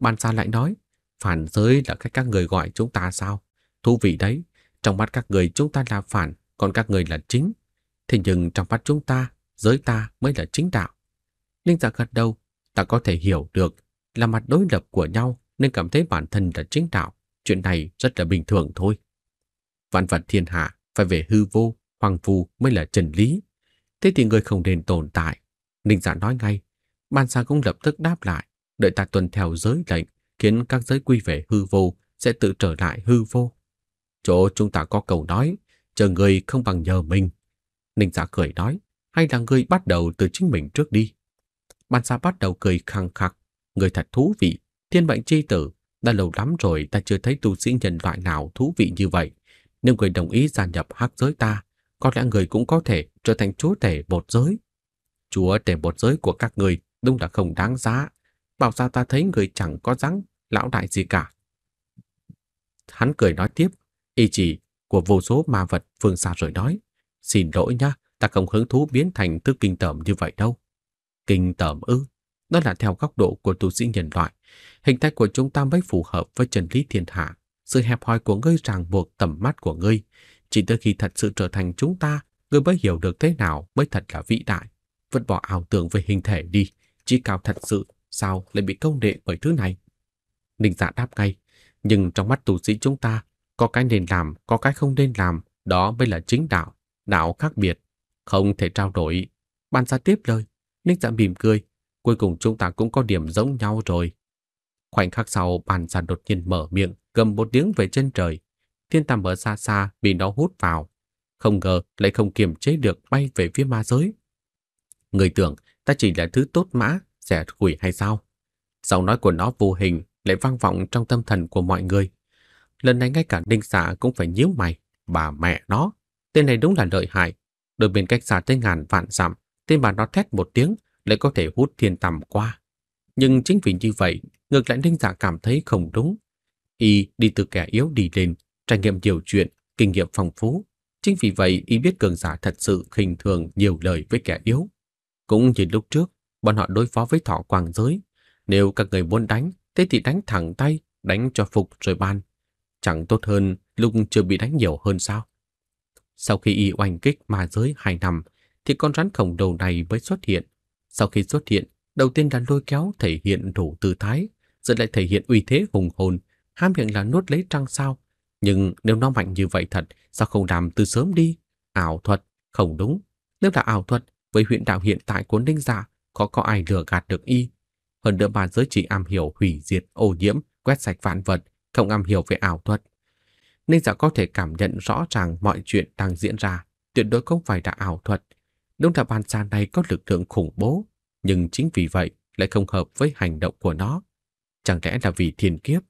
Ban xa lại nói, phản giới là cách các người gọi chúng ta sao? Thú vị đấy, trong mắt các người chúng ta là phản, còn các người là chính. Thế nhưng trong mắt chúng ta, giới ta mới là chính đạo. Linh giả dạ gật đầu, ta có thể hiểu được là mặt đối lập của nhau nên cảm thấy bản thân là chính đạo. Chuyện này rất là bình thường thôi. Vạn vật thiên hạ phải về hư vô, hoàng phù mới là chân lý. Thế thì người không nên tồn tại Ninh giả dạ nói ngay, ban Sa cũng lập tức đáp lại, đợi ta tuần theo giới lệnh, khiến các giới quy về hư vô, sẽ tự trở lại hư vô. Chỗ chúng ta có cầu nói, chờ người không bằng nhờ mình. Ninh giả dạ cười nói, hay là người bắt đầu từ chính mình trước đi. Ban Sa bắt đầu cười khăng khắc, người thật thú vị, thiên mệnh chi tử, đã lâu lắm rồi ta chưa thấy tu sĩ nhân loại nào thú vị như vậy. Nếu người đồng ý gia nhập hắc giới ta, có lẽ người cũng có thể trở thành chúa tể một giới. Chúa trên bột giới của các người đúng là không đáng giá. Bảo sao ta thấy người chẳng có dáng lão đại gì cả. Hắn cười nói tiếp, ý chỉ của vô số ma vật phương xa rồi nói. Xin lỗi nhá, ta không hứng thú biến thành thứ kinh tởm như vậy đâu. Kinh tởm ư, đó là theo góc độ của tu sĩ nhân loại. Hình thái của chúng ta mới phù hợp với chân lý thiên hạ. Sự hẹp hòi của ngươi ràng buộc tầm mắt của ngươi. Chỉ tới khi thật sự trở thành chúng ta, ngươi mới hiểu được thế nào mới thật là vĩ đại vứt bỏ ảo tưởng về hình thể đi, chỉ cao thật sự sao lại bị công nệ bởi thứ này. Ninh giả dạ đáp ngay, nhưng trong mắt tù sĩ chúng ta, có cái nên làm, có cái không nên làm, đó mới là chính đạo, đạo khác biệt, không thể trao đổi. Ban ra tiếp lời, Ninh giả dạ mỉm cười, cuối cùng chúng ta cũng có điểm giống nhau rồi. Khoảnh khắc sau, bàn giàn đột nhiên mở miệng, gầm một tiếng về trên trời. Thiên tầm ở xa xa bị nó hút vào. Không ngờ lại không kiềm chế được bay về phía ma giới. Người tưởng ta chỉ là thứ tốt mã, rẻ rủi hay sao? Giọng nói của nó vô hình lại vang vọng trong tâm thần của mọi người. Lần này ngay cả đinh xạ cũng phải nhíu mày. Bà mẹ nó, tên này đúng là lợi hại. Đôi bên cách xa tới ngàn vạn dặm, tên bà nó thét một tiếng lại có thể hút thiên tầm qua. Nhưng chính vì như vậy, ngược lại đinh xạ cảm thấy không đúng. Y đi từ kẻ yếu đi lên, trải nghiệm nhiều chuyện, kinh nghiệm phong phú. Chính vì vậy, y biết cường giả thật sự khinh thường nhiều lời với kẻ yếu. Cũng như lúc trước, bọn họ đối phó với thỏ quảng giới. Nếu các người muốn đánh, thế thì đánh thẳng tay, đánh cho phục rồi ban. Chẳng tốt hơn lúc chưa bị đánh nhiều hơn sao. Sau khi y oanh kích ma giới hai năm, thì con rắn khổng đầu này mới xuất hiện. Sau khi xuất hiện, đầu tiên là lôi kéo thể hiện đủ tư thái, rồi lại thể hiện uy thế hùng hồn, ham miệng là nuốt lấy trăng sao. Nhưng nếu nó mạnh như vậy thật, sao không làm từ sớm đi? Ảo thuật, không đúng. Nếu là ảo thuật với huyện đạo hiện tại của Ninh Dạ có có ai lừa gạt được y. Hơn nữa bàn giới chỉ am hiểu hủy diệt, ô nhiễm, quét sạch vạn vật, không am hiểu về ảo thuật. Ninh Dạ có thể cảm nhận rõ ràng mọi chuyện đang diễn ra, tuyệt đối không phải là ảo thuật. Đúng là bàn sàn này có lực lượng khủng bố, nhưng chính vì vậy lại không hợp với hành động của nó. Chẳng lẽ là vì thiên kiếp?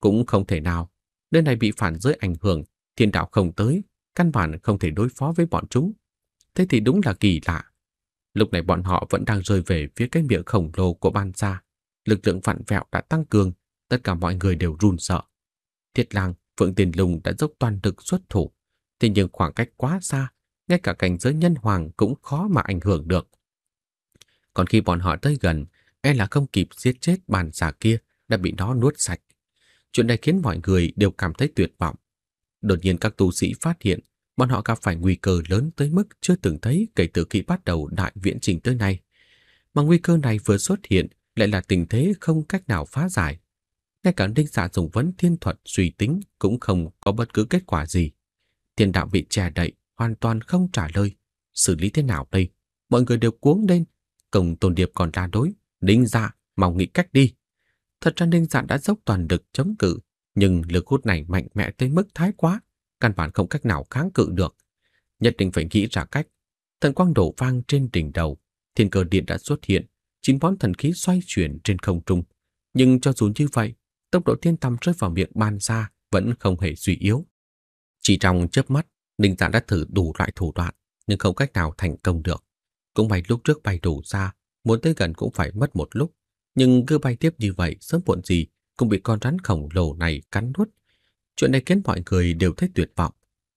Cũng không thể nào. Nơi này bị phản giới ảnh hưởng, thiên đạo không tới, căn bản không thể đối phó với bọn chúng. Thế thì đúng là kỳ lạ. Lúc này bọn họ vẫn đang rơi về phía cái miệng khổng lồ của ban xa. Lực lượng vặn vẹo đã tăng cường, tất cả mọi người đều run sợ. Thiết lang, Phượng Tiền Lùng đã dốc toàn lực xuất thủ, thế nhưng khoảng cách quá xa, ngay cả cảnh giới nhân hoàng cũng khó mà ảnh hưởng được. Còn khi bọn họ tới gần, e là không kịp giết chết bàn xà kia đã bị nó nuốt sạch. Chuyện này khiến mọi người đều cảm thấy tuyệt vọng. Đột nhiên các tu sĩ phát hiện bọn họ gặp phải nguy cơ lớn tới mức chưa từng thấy kể từ khi bắt đầu đại viễn trình tới nay. Mà nguy cơ này vừa xuất hiện lại là tình thế không cách nào phá giải. Ngay cả đinh xạ dạ dùng vấn thiên thuật suy tính cũng không có bất cứ kết quả gì. Thiên đạo bị che đậy, hoàn toàn không trả lời. Xử lý thế nào đây? Mọi người đều cuống lên. Công tồn điệp còn ra đối. Đinh dạ, mau nghĩ cách đi. Thật ra đinh dạ đã dốc toàn lực chống cự, nhưng lực hút này mạnh mẽ tới mức thái quá căn bản không cách nào kháng cự được. Nhất định phải nghĩ ra cách. Thần quang đổ vang trên đỉnh đầu, thiên cơ điện đã xuất hiện, chín bón thần khí xoay chuyển trên không trung. Nhưng cho dù như vậy, tốc độ thiên tâm rơi vào miệng ban ra vẫn không hề suy yếu. Chỉ trong chớp mắt, Ninh Dạ đã thử đủ loại thủ đoạn, nhưng không cách nào thành công được. Cũng may lúc trước bay đủ xa, muốn tới gần cũng phải mất một lúc, nhưng cứ bay tiếp như vậy sớm muộn gì cũng bị con rắn khổng lồ này cắn nuốt Chuyện này khiến mọi người đều thấy tuyệt vọng.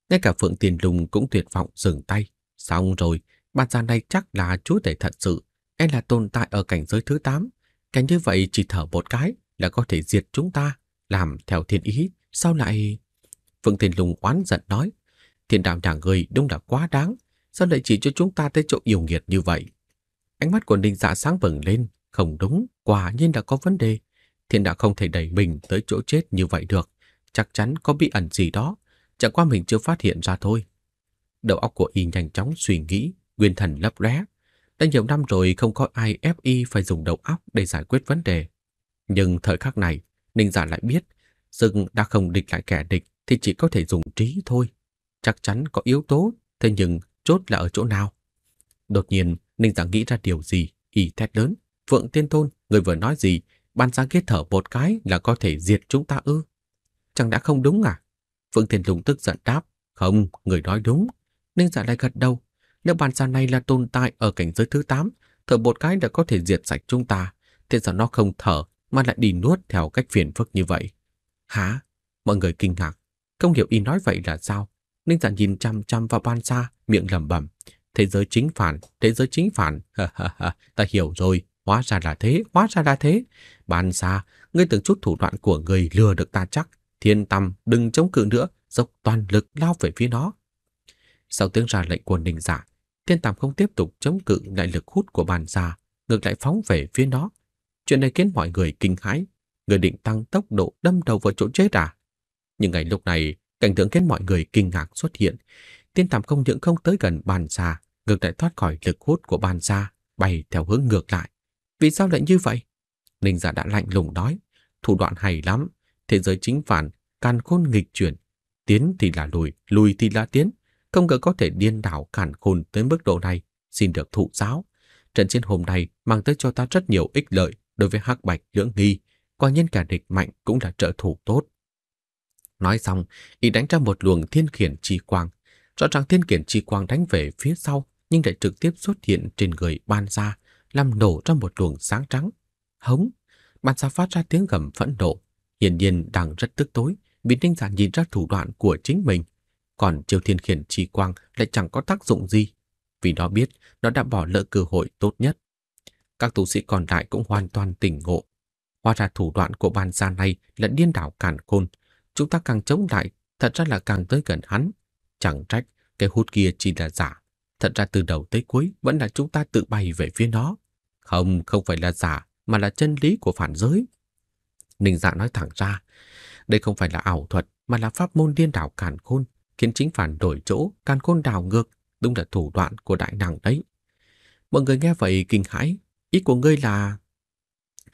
Ngay cả Phượng Tiền Lùng cũng tuyệt vọng dừng tay. Xong rồi, bàn già này chắc là chúa tể thật sự, e là tồn tại ở cảnh giới thứ 8. Cảnh như vậy chỉ thở một cái là có thể diệt chúng ta, làm theo thiên ý, sao lại... Phượng Tiền Lùng oán giận nói, thiên đạo nhà người đúng là quá đáng, sao lại chỉ cho chúng ta tới chỗ yêu nghiệt như vậy? Ánh mắt của Ninh Dạ sáng bừng lên, không đúng, quả nhiên đã có vấn đề. Thiên đạo không thể đẩy mình tới chỗ chết như vậy được chắc chắn có bí ẩn gì đó, chẳng qua mình chưa phát hiện ra thôi. Đầu óc của y nhanh chóng suy nghĩ, nguyên thần lấp lóe. Đã nhiều năm rồi không có ai ép y phải dùng đầu óc để giải quyết vấn đề. Nhưng thời khắc này, Ninh giả lại biết, rừng đã không địch lại kẻ địch thì chỉ có thể dùng trí thôi. Chắc chắn có yếu tố, thế nhưng chốt là ở chỗ nào? Đột nhiên, Ninh giả nghĩ ra điều gì, y thét lớn. Phượng Tiên Thôn người vừa nói gì, ban sáng kết thở một cái là có thể diệt chúng ta ư? chẳng đã không đúng à? Phương Thiên Lùng tức giận đáp, không, người nói đúng. Ninh giả dạ lại gật đầu, nếu bàn sao này là tồn tại ở cảnh giới thứ 8, thở một cái đã có thể diệt sạch chúng ta, thế sao nó không thở mà lại đi nuốt theo cách phiền phức như vậy? Hả? Mọi người kinh ngạc, không hiểu y nói vậy là sao. Ninh giả dạ nhìn chăm chăm vào ban xa, miệng lẩm bẩm Thế giới chính phản, thế giới chính phản, ha ha ha, ta hiểu rồi, hóa ra là thế, hóa ra là thế. Ban xa, ngươi từng chút thủ đoạn của người lừa được ta chắc, Thiên Tâm đừng chống cự nữa, dốc toàn lực lao về phía nó. Sau tiếng ra lệnh của Ninh Dạ, Thiên Tâm không tiếp tục chống cự lại lực hút của bàn già, ngược lại phóng về phía nó. Chuyện này khiến mọi người kinh hãi, người định tăng tốc độ đâm đầu vào chỗ chết à? Nhưng ngay lúc này, cảnh tượng khiến mọi người kinh ngạc xuất hiện. Thiên Tam không những không tới gần bàn xa, ngược lại thoát khỏi lực hút của bàn xa, bay theo hướng ngược lại. Vì sao lại như vậy? Ninh giả dạ đã lạnh lùng nói, thủ đoạn hay lắm, thế giới chính phản, càn khôn nghịch chuyển, tiến thì là lùi, lùi thì là tiến, không ngờ có thể điên đảo càn khôn tới mức độ này, xin được thụ giáo. Trận chiến hôm nay mang tới cho ta rất nhiều ích lợi đối với Hắc Bạch lưỡng nghi, quả nhân cả địch mạnh cũng là trợ thủ tốt. Nói xong, y đánh ra một luồng thiên khiển chi quang. Rõ ràng thiên khiển chi quang đánh về phía sau, nhưng lại trực tiếp xuất hiện trên người ban ra, làm nổ ra một luồng sáng trắng. Hống! Ban ra phát ra tiếng gầm phẫn nộ, Hiển nhiên đang rất tức tối vì Ninh Giản nhìn ra thủ đoạn của chính mình. Còn chiêu thiên khiển chi quang lại chẳng có tác dụng gì vì nó biết nó đã bỏ lỡ cơ hội tốt nhất. Các tu sĩ còn lại cũng hoàn toàn tỉnh ngộ. Hóa ra thủ đoạn của bàn gia này là điên đảo càn khôn. Chúng ta càng chống lại, thật ra là càng tới gần hắn. Chẳng trách, cái hút kia chỉ là giả. Thật ra từ đầu tới cuối vẫn là chúng ta tự bay về phía nó. Không, không phải là giả, mà là chân lý của phản giới. Ninh Dạ nói thẳng ra, đây không phải là ảo thuật mà là pháp môn điên đảo càn khôn, khiến chính phản đổi chỗ, càn khôn đảo ngược, đúng là thủ đoạn của đại nàng đấy. Mọi người nghe vậy kinh hãi, ý của ngươi là...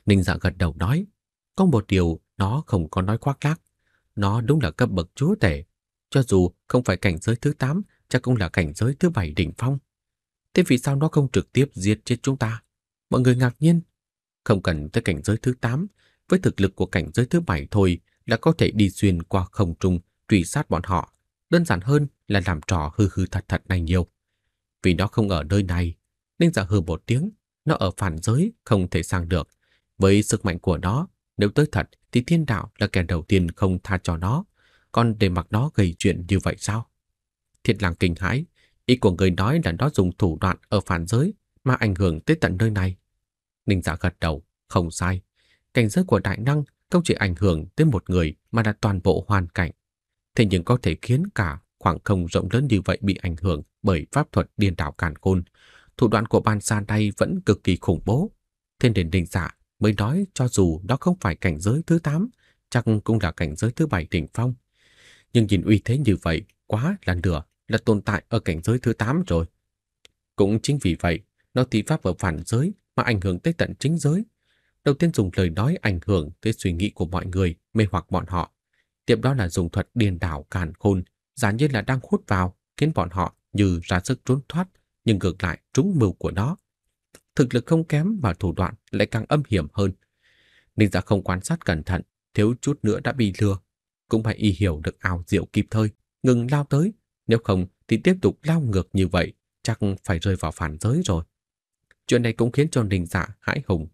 Ninh Dạ gật đầu nói, có một điều nó không có nói khoác lác, nó đúng là cấp bậc chúa tể, cho dù không phải cảnh giới thứ 8, chắc cũng là cảnh giới thứ 7 đỉnh phong. Thế vì sao nó không trực tiếp giết chết chúng ta? Mọi người ngạc nhiên, không cần tới cảnh giới thứ 8, với thực lực của cảnh giới thứ bảy thôi đã có thể đi xuyên qua không trung truy sát bọn họ, đơn giản hơn là làm trò hư hư thật thật này nhiều. Vì nó không ở nơi này, Ninh giả hư một tiếng, nó ở phản giới không thể sang được. Với sức mạnh của nó, nếu tới thật thì thiên đạo là kẻ đầu tiên không tha cho nó, còn để mặc nó gây chuyện như vậy sao? Thiệt làng kinh hãi, ý của người nói là nó dùng thủ đoạn ở phản giới mà ảnh hưởng tới tận nơi này. Ninh giả dạ gật đầu, không sai, cảnh giới của đại năng không chỉ ảnh hưởng tới một người mà là toàn bộ hoàn cảnh. Thế nhưng có thể khiến cả khoảng không rộng lớn như vậy bị ảnh hưởng bởi pháp thuật điên đảo càn khôn. Thủ đoạn của ban san đây vẫn cực kỳ khủng bố. Thiên đền đình giả dạ mới nói cho dù đó không phải cảnh giới thứ 8, chắc cũng là cảnh giới thứ 7 đỉnh phong. Nhưng nhìn uy thế như vậy, quá là nửa, là tồn tại ở cảnh giới thứ 8 rồi. Cũng chính vì vậy, nó tí pháp ở phản giới mà ảnh hưởng tới tận chính giới đầu tiên dùng lời nói ảnh hưởng tới suy nghĩ của mọi người, mê hoặc bọn họ. Tiếp đó là dùng thuật điên đảo càn khôn, giả như là đang hút vào, khiến bọn họ như ra sức trốn thoát, nhưng ngược lại trúng mưu của nó. Thực lực không kém và thủ đoạn lại càng âm hiểm hơn. Ninh giả dạ không quan sát cẩn thận, thiếu chút nữa đã bị lừa. Cũng phải y hiểu được ảo diệu kịp thời, ngừng lao tới, nếu không thì tiếp tục lao ngược như vậy, chắc phải rơi vào phản giới rồi. Chuyện này cũng khiến cho Ninh giả dạ hãi hùng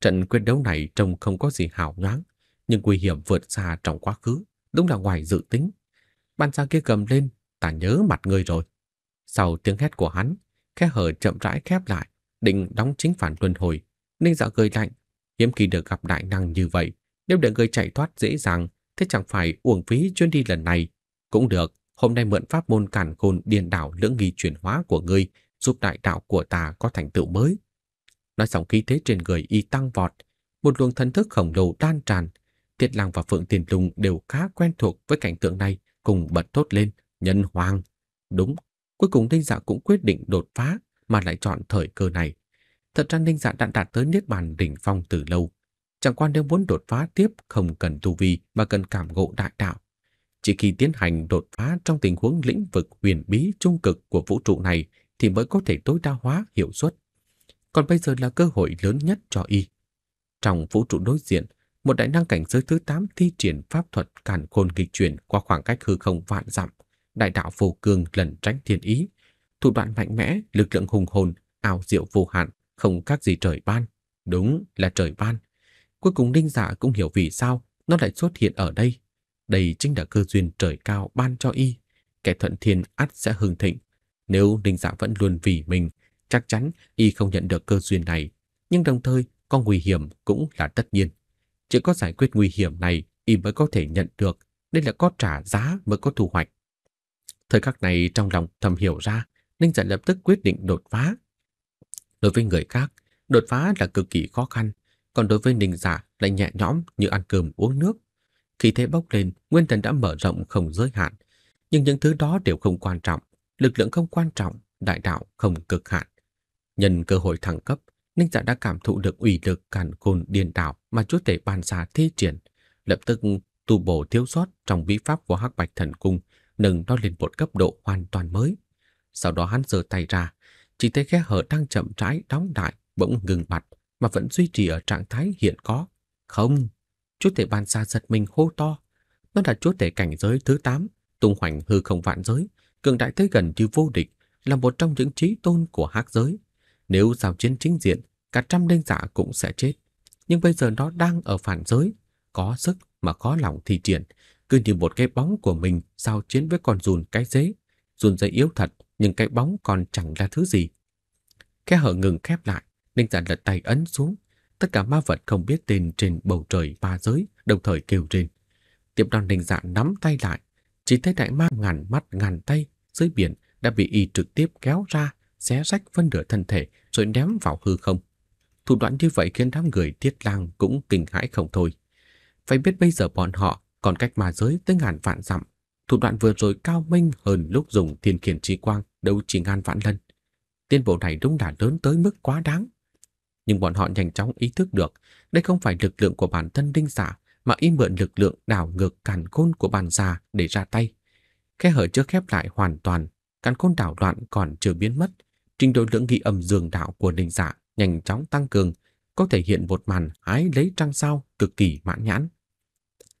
Trận quyết đấu này trông không có gì hào nhoáng, nhưng nguy hiểm vượt xa trong quá khứ, đúng là ngoài dự tính. Ban xa kia cầm lên, ta nhớ mặt người rồi. Sau tiếng hét của hắn, khe hở chậm rãi khép lại, định đóng chính phản luân hồi. Ninh dạ cười lạnh, hiếm khi được gặp đại năng như vậy, nếu để người chạy thoát dễ dàng, thế chẳng phải uổng phí chuyến đi lần này. Cũng được, hôm nay mượn pháp môn cản khôn điền đảo lưỡng nghi chuyển hóa của ngươi, giúp đại đạo của ta có thành tựu mới. Nói xong khí thế trên người y tăng vọt, một luồng thần thức khổng lồ đan tràn. Tiết Lăng và Phượng Tiền Lùng đều khá quen thuộc với cảnh tượng này, cùng bật thốt lên, nhân hoàng. Đúng, cuối cùng Ninh Dạ cũng quyết định đột phá mà lại chọn thời cơ này. Thật ra Ninh Dạ đã đạt tới niết bàn đỉnh phong từ lâu. Chẳng quan nếu muốn đột phá tiếp không cần tu vi mà cần cảm ngộ đại đạo. Chỉ khi tiến hành đột phá trong tình huống lĩnh vực huyền bí trung cực của vũ trụ này thì mới có thể tối đa hóa hiệu suất còn bây giờ là cơ hội lớn nhất cho y. Trong vũ trụ đối diện, một đại năng cảnh giới thứ 8 thi triển pháp thuật càn khôn nghịch chuyển qua khoảng cách hư không vạn dặm, đại đạo vô cương lần tránh thiên ý, thủ đoạn mạnh mẽ, lực lượng hùng hồn, ảo diệu vô hạn, không các gì trời ban, đúng là trời ban. Cuối cùng Ninh giả cũng hiểu vì sao nó lại xuất hiện ở đây. Đây chính là cơ duyên trời cao ban cho y, kẻ thuận thiên ắt sẽ hưng thịnh. Nếu Ninh giả vẫn luôn vì mình Chắc chắn y không nhận được cơ duyên này, nhưng đồng thời có nguy hiểm cũng là tất nhiên. Chỉ có giải quyết nguy hiểm này y mới có thể nhận được, đây là có trả giá mới có thu hoạch. Thời khắc này trong lòng thầm hiểu ra, Ninh Giải dạ lập tức quyết định đột phá. Đối với người khác, đột phá là cực kỳ khó khăn, còn đối với Ninh Giả dạ lại nhẹ nhõm như ăn cơm uống nước. Khi thế bốc lên, nguyên thần đã mở rộng không giới hạn, nhưng những thứ đó đều không quan trọng, lực lượng không quan trọng, đại đạo không cực hạn. Nhân cơ hội thẳng cấp, Ninh Dạ đã cảm thụ được ủy lực càn khôn điên đảo mà chúa tể bàn xà thi triển, lập tức tu bổ thiếu sót trong bí pháp của Hắc Bạch Thần Cung, nâng nó lên một cấp độ hoàn toàn mới. Sau đó hắn giơ tay ra, chỉ thấy khe hở đang chậm rãi đóng lại bỗng ngừng mặt mà vẫn duy trì ở trạng thái hiện có. Không, chúa tể bàn xà giật mình hô to, nó là chúa tể cảnh giới thứ 8, tung hoành hư không vạn giới, cường đại tới gần như vô địch, là một trong những trí tôn của hắc giới. Nếu giao chiến chính diện, cả trăm linh giả dạ cũng sẽ chết. Nhưng bây giờ nó đang ở phản giới, có sức mà khó lòng thì triển, cứ như một cái bóng của mình giao chiến với con rùn cái dế. Rùn dây yếu thật, nhưng cái bóng còn chẳng là thứ gì. Khe hở ngừng khép lại, linh giả dạ lật tay ấn xuống. Tất cả ma vật không biết tên trên bầu trời ba giới, đồng thời kêu trên. tiệm đoàn linh giả dạ nắm tay lại, chỉ thấy đại ma ngàn mắt ngàn tay dưới biển đã bị y trực tiếp kéo ra xé rách phân nửa thân thể rồi ném vào hư không. Thủ đoạn như vậy khiến đám người tiết lang cũng kinh hãi không thôi. Phải biết bây giờ bọn họ còn cách mà giới tới ngàn vạn dặm. Thủ đoạn vừa rồi cao minh hơn lúc dùng thiên khiển trí quang đấu chỉ ngàn vạn lần. tiên bộ này đúng là lớn tới mức quá đáng. Nhưng bọn họ nhanh chóng ý thức được đây không phải lực lượng của bản thân đinh giả mà y mượn lực lượng đảo ngược càn khôn của bàn già để ra tay. Khe hở chưa khép lại hoàn toàn, càn khôn đảo loạn còn chưa biến mất, trình độ lượng nghi âm dường đạo của đình giả nhanh chóng tăng cường, có thể hiện một màn hái lấy trăng sao cực kỳ mãn nhãn.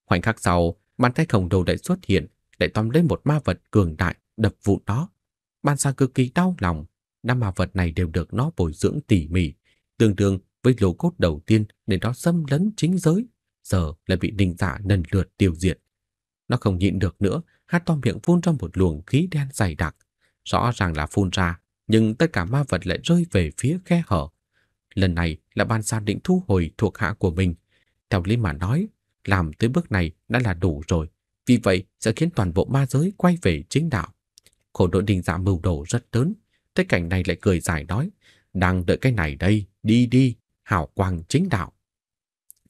Khoảnh khắc sau, bàn tay khổng đầu lại xuất hiện, lại tóm lấy một ma vật cường đại đập vụn đó. Ban sang cực kỳ đau lòng, năm ma vật này đều được nó bồi dưỡng tỉ mỉ, tương đương với lỗ cốt đầu tiên để nó xâm lấn chính giới, giờ lại bị đình giả lần lượt tiêu diệt. Nó không nhịn được nữa, hát to miệng phun ra một luồng khí đen dày đặc, rõ ràng là phun ra nhưng tất cả ma vật lại rơi về phía khe hở. Lần này là ban san định thu hồi thuộc hạ của mình. Theo lý mà nói, làm tới bước này đã là đủ rồi, vì vậy sẽ khiến toàn bộ ma giới quay về chính đạo. Khổ đội đình giả dạ mưu đồ rất lớn, tới cảnh này lại cười giải nói, đang đợi cái này đây, đi đi, hảo quang chính đạo.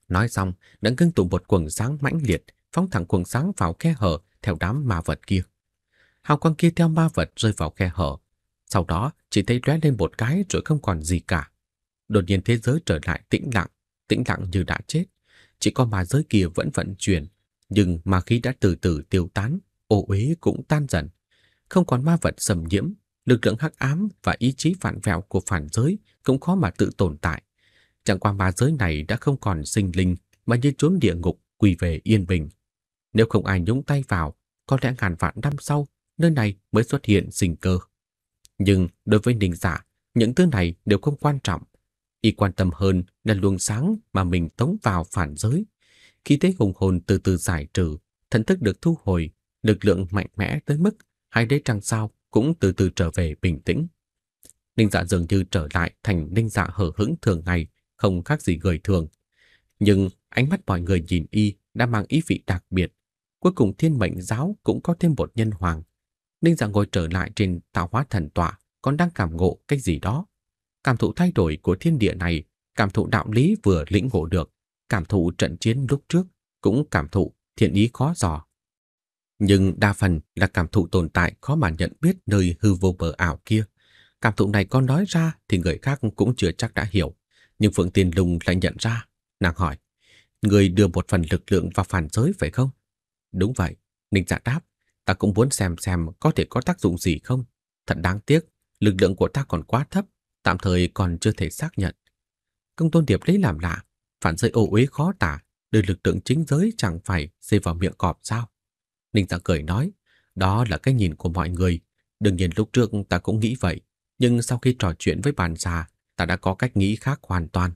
Nói xong, đã ngưng tụ một quần sáng mãnh liệt, phóng thẳng quần sáng vào khe hở theo đám ma vật kia. Hào quang kia theo ma vật rơi vào khe hở, sau đó chỉ thấy lóe lên một cái rồi không còn gì cả. Đột nhiên thế giới trở lại tĩnh lặng, tĩnh lặng như đã chết. Chỉ có mà giới kia vẫn vận chuyển, nhưng mà khí đã từ từ tiêu tán, ổ uế cũng tan dần. Không còn ma vật xâm nhiễm, lực lượng hắc ám và ý chí phản vẹo của phản giới cũng khó mà tự tồn tại. Chẳng qua ma giới này đã không còn sinh linh mà như trốn địa ngục quỳ về yên bình. Nếu không ai nhúng tay vào, có lẽ ngàn vạn năm sau, nơi này mới xuất hiện sinh cơ. Nhưng đối với Ninh Dạ, những thứ này đều không quan trọng. Y quan tâm hơn là luồng sáng mà mình tống vào phản giới. Khi thế hùng hồn từ từ giải trừ, thần thức được thu hồi, lực lượng mạnh mẽ tới mức hai đế trăng sao cũng từ từ trở về bình tĩnh. Ninh dạ dường như trở lại thành ninh dạ hở hững thường ngày, không khác gì người thường. Nhưng ánh mắt mọi người nhìn y đã mang ý vị đặc biệt. Cuối cùng thiên mệnh giáo cũng có thêm một nhân hoàng. Ninh Dạ ngồi trở lại trên tạo hóa thần tọa, còn đang cảm ngộ cái gì đó. Cảm thụ thay đổi của thiên địa này, cảm thụ đạo lý vừa lĩnh ngộ được, cảm thụ trận chiến lúc trước, cũng cảm thụ thiện ý khó dò. Nhưng đa phần là cảm thụ tồn tại khó mà nhận biết nơi hư vô bờ ảo kia. Cảm thụ này con nói ra thì người khác cũng chưa chắc đã hiểu. Nhưng Phượng Tiên Lung lại nhận ra. Nàng hỏi, người đưa một phần lực lượng vào phản giới phải không? Đúng vậy, Ninh Dạ đáp. Ta cũng muốn xem xem có thể có tác dụng gì không. Thật đáng tiếc, lực lượng của ta còn quá thấp, tạm thời còn chưa thể xác nhận. Công tôn điệp lấy làm lạ, phản rơi ô uế khó tả, đưa lực lượng chính giới chẳng phải xây vào miệng cọp sao. Ninh Giang cười nói, đó là cái nhìn của mọi người. Đương nhiên lúc trước ta cũng nghĩ vậy, nhưng sau khi trò chuyện với bàn già, ta đã có cách nghĩ khác hoàn toàn.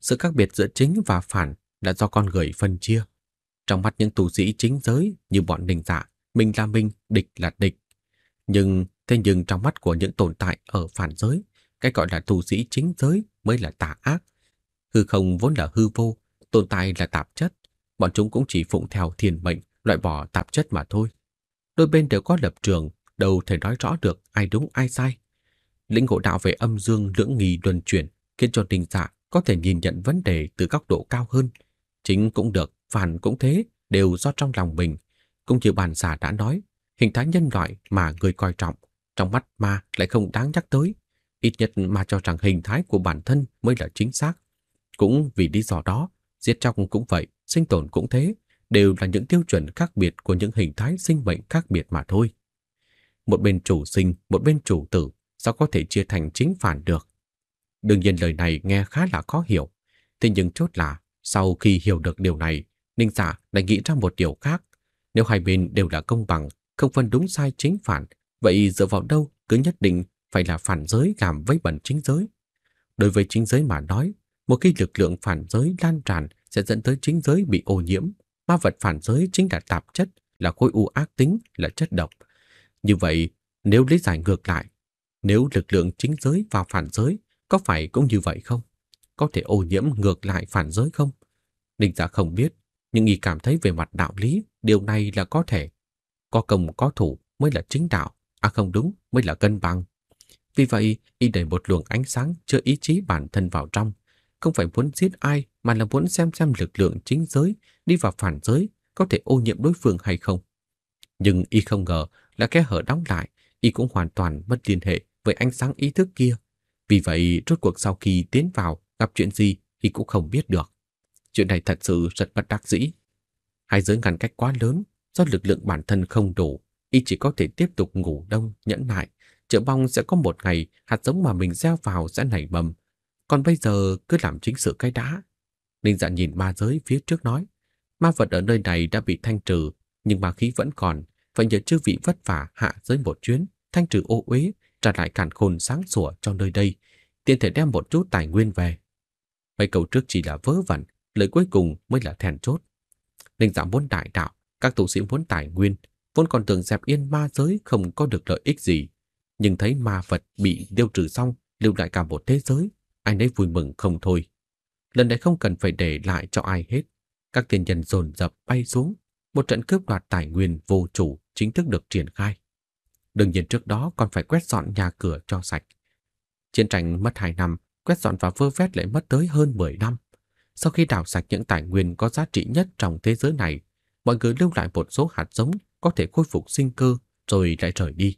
Sự khác biệt giữa chính và phản là do con người phân chia. Trong mắt những tù sĩ chính giới như bọn Ninh giả, dạ, mình là mình, địch là địch. Nhưng thế nhưng trong mắt của những tồn tại ở phản giới, cái gọi là tu sĩ chính giới mới là tà ác. Hư không vốn là hư vô, tồn tại là tạp chất, bọn chúng cũng chỉ phụng theo thiền mệnh, loại bỏ tạp chất mà thôi. Đôi bên đều có lập trường, đâu thể nói rõ được ai đúng ai sai. Lĩnh ngộ đạo về âm dương lưỡng nghi luân chuyển khiến cho tình giả dạ có thể nhìn nhận vấn đề từ góc độ cao hơn. Chính cũng được, phản cũng thế, đều do trong lòng mình cũng như bản giả đã nói, hình thái nhân loại mà người coi trọng, trong mắt ma lại không đáng nhắc tới. Ít nhất ma cho rằng hình thái của bản thân mới là chính xác. Cũng vì lý do đó, giết chóc cũng vậy, sinh tồn cũng thế, đều là những tiêu chuẩn khác biệt của những hình thái sinh mệnh khác biệt mà thôi. Một bên chủ sinh, một bên chủ tử, sao có thể chia thành chính phản được? Đương nhiên lời này nghe khá là khó hiểu, thế nhưng chốt là sau khi hiểu được điều này, Ninh giả dạ lại nghĩ ra một điều khác nếu hai bên đều là công bằng, không phân đúng sai chính phản, vậy dựa vào đâu cứ nhất định phải là phản giới làm với bẩn chính giới. Đối với chính giới mà nói, một khi lực lượng phản giới lan tràn sẽ dẫn tới chính giới bị ô nhiễm. Ma vật phản giới chính là tạp chất, là khối u ác tính, là chất độc. Như vậy, nếu lý giải ngược lại, nếu lực lượng chính giới vào phản giới có phải cũng như vậy không? Có thể ô nhiễm ngược lại phản giới không? Đình giả dạ không biết, nhưng y cảm thấy về mặt đạo lý điều này là có thể. Có công có thủ mới là chính đạo, à không đúng, mới là cân bằng. Vì vậy, y đẩy một luồng ánh sáng chứa ý chí bản thân vào trong, không phải muốn giết ai mà là muốn xem xem lực lượng chính giới đi vào phản giới có thể ô nhiễm đối phương hay không. Nhưng y không ngờ là kẽ hở đóng lại, y cũng hoàn toàn mất liên hệ với ánh sáng ý thức kia. Vì vậy, rốt cuộc sau khi tiến vào gặp chuyện gì thì cũng không biết được. Chuyện này thật sự rất bất đắc dĩ. Hai giới ngăn cách quá lớn, do lực lượng bản thân không đủ, y chỉ có thể tiếp tục ngủ đông, nhẫn nại. Chợ mong sẽ có một ngày hạt giống mà mình gieo vào sẽ nảy mầm. Còn bây giờ cứ làm chính sự cái đã. Ninh dạ nhìn ma giới phía trước nói. Ma vật ở nơi này đã bị thanh trừ, nhưng ma khí vẫn còn. Vậy nhờ chư vị vất vả hạ giới một chuyến, thanh trừ ô uế, trả lại cản khôn sáng sủa cho nơi đây. Tiện thể đem một chút tài nguyên về. Mấy câu trước chỉ là vớ vẩn, lời cuối cùng mới là thèn chốt. Linh giả dạ vốn đại đạo, các tu sĩ vốn tài nguyên, vốn còn tưởng dẹp yên ma giới không có được lợi ích gì. Nhưng thấy ma vật bị tiêu trừ xong, lưu lại cả một thế giới, anh ấy vui mừng không thôi. Lần này không cần phải để lại cho ai hết. Các tiền nhân dồn dập bay xuống, một trận cướp đoạt tài nguyên vô chủ chính thức được triển khai. Đương nhiên trước đó còn phải quét dọn nhà cửa cho sạch. Chiến tranh mất 2 năm, quét dọn và vơ vét lại mất tới hơn 10 năm. Sau khi đào sạch những tài nguyên có giá trị nhất trong thế giới này, mọi người lưu lại một số hạt giống có thể khôi phục sinh cơ rồi lại rời đi.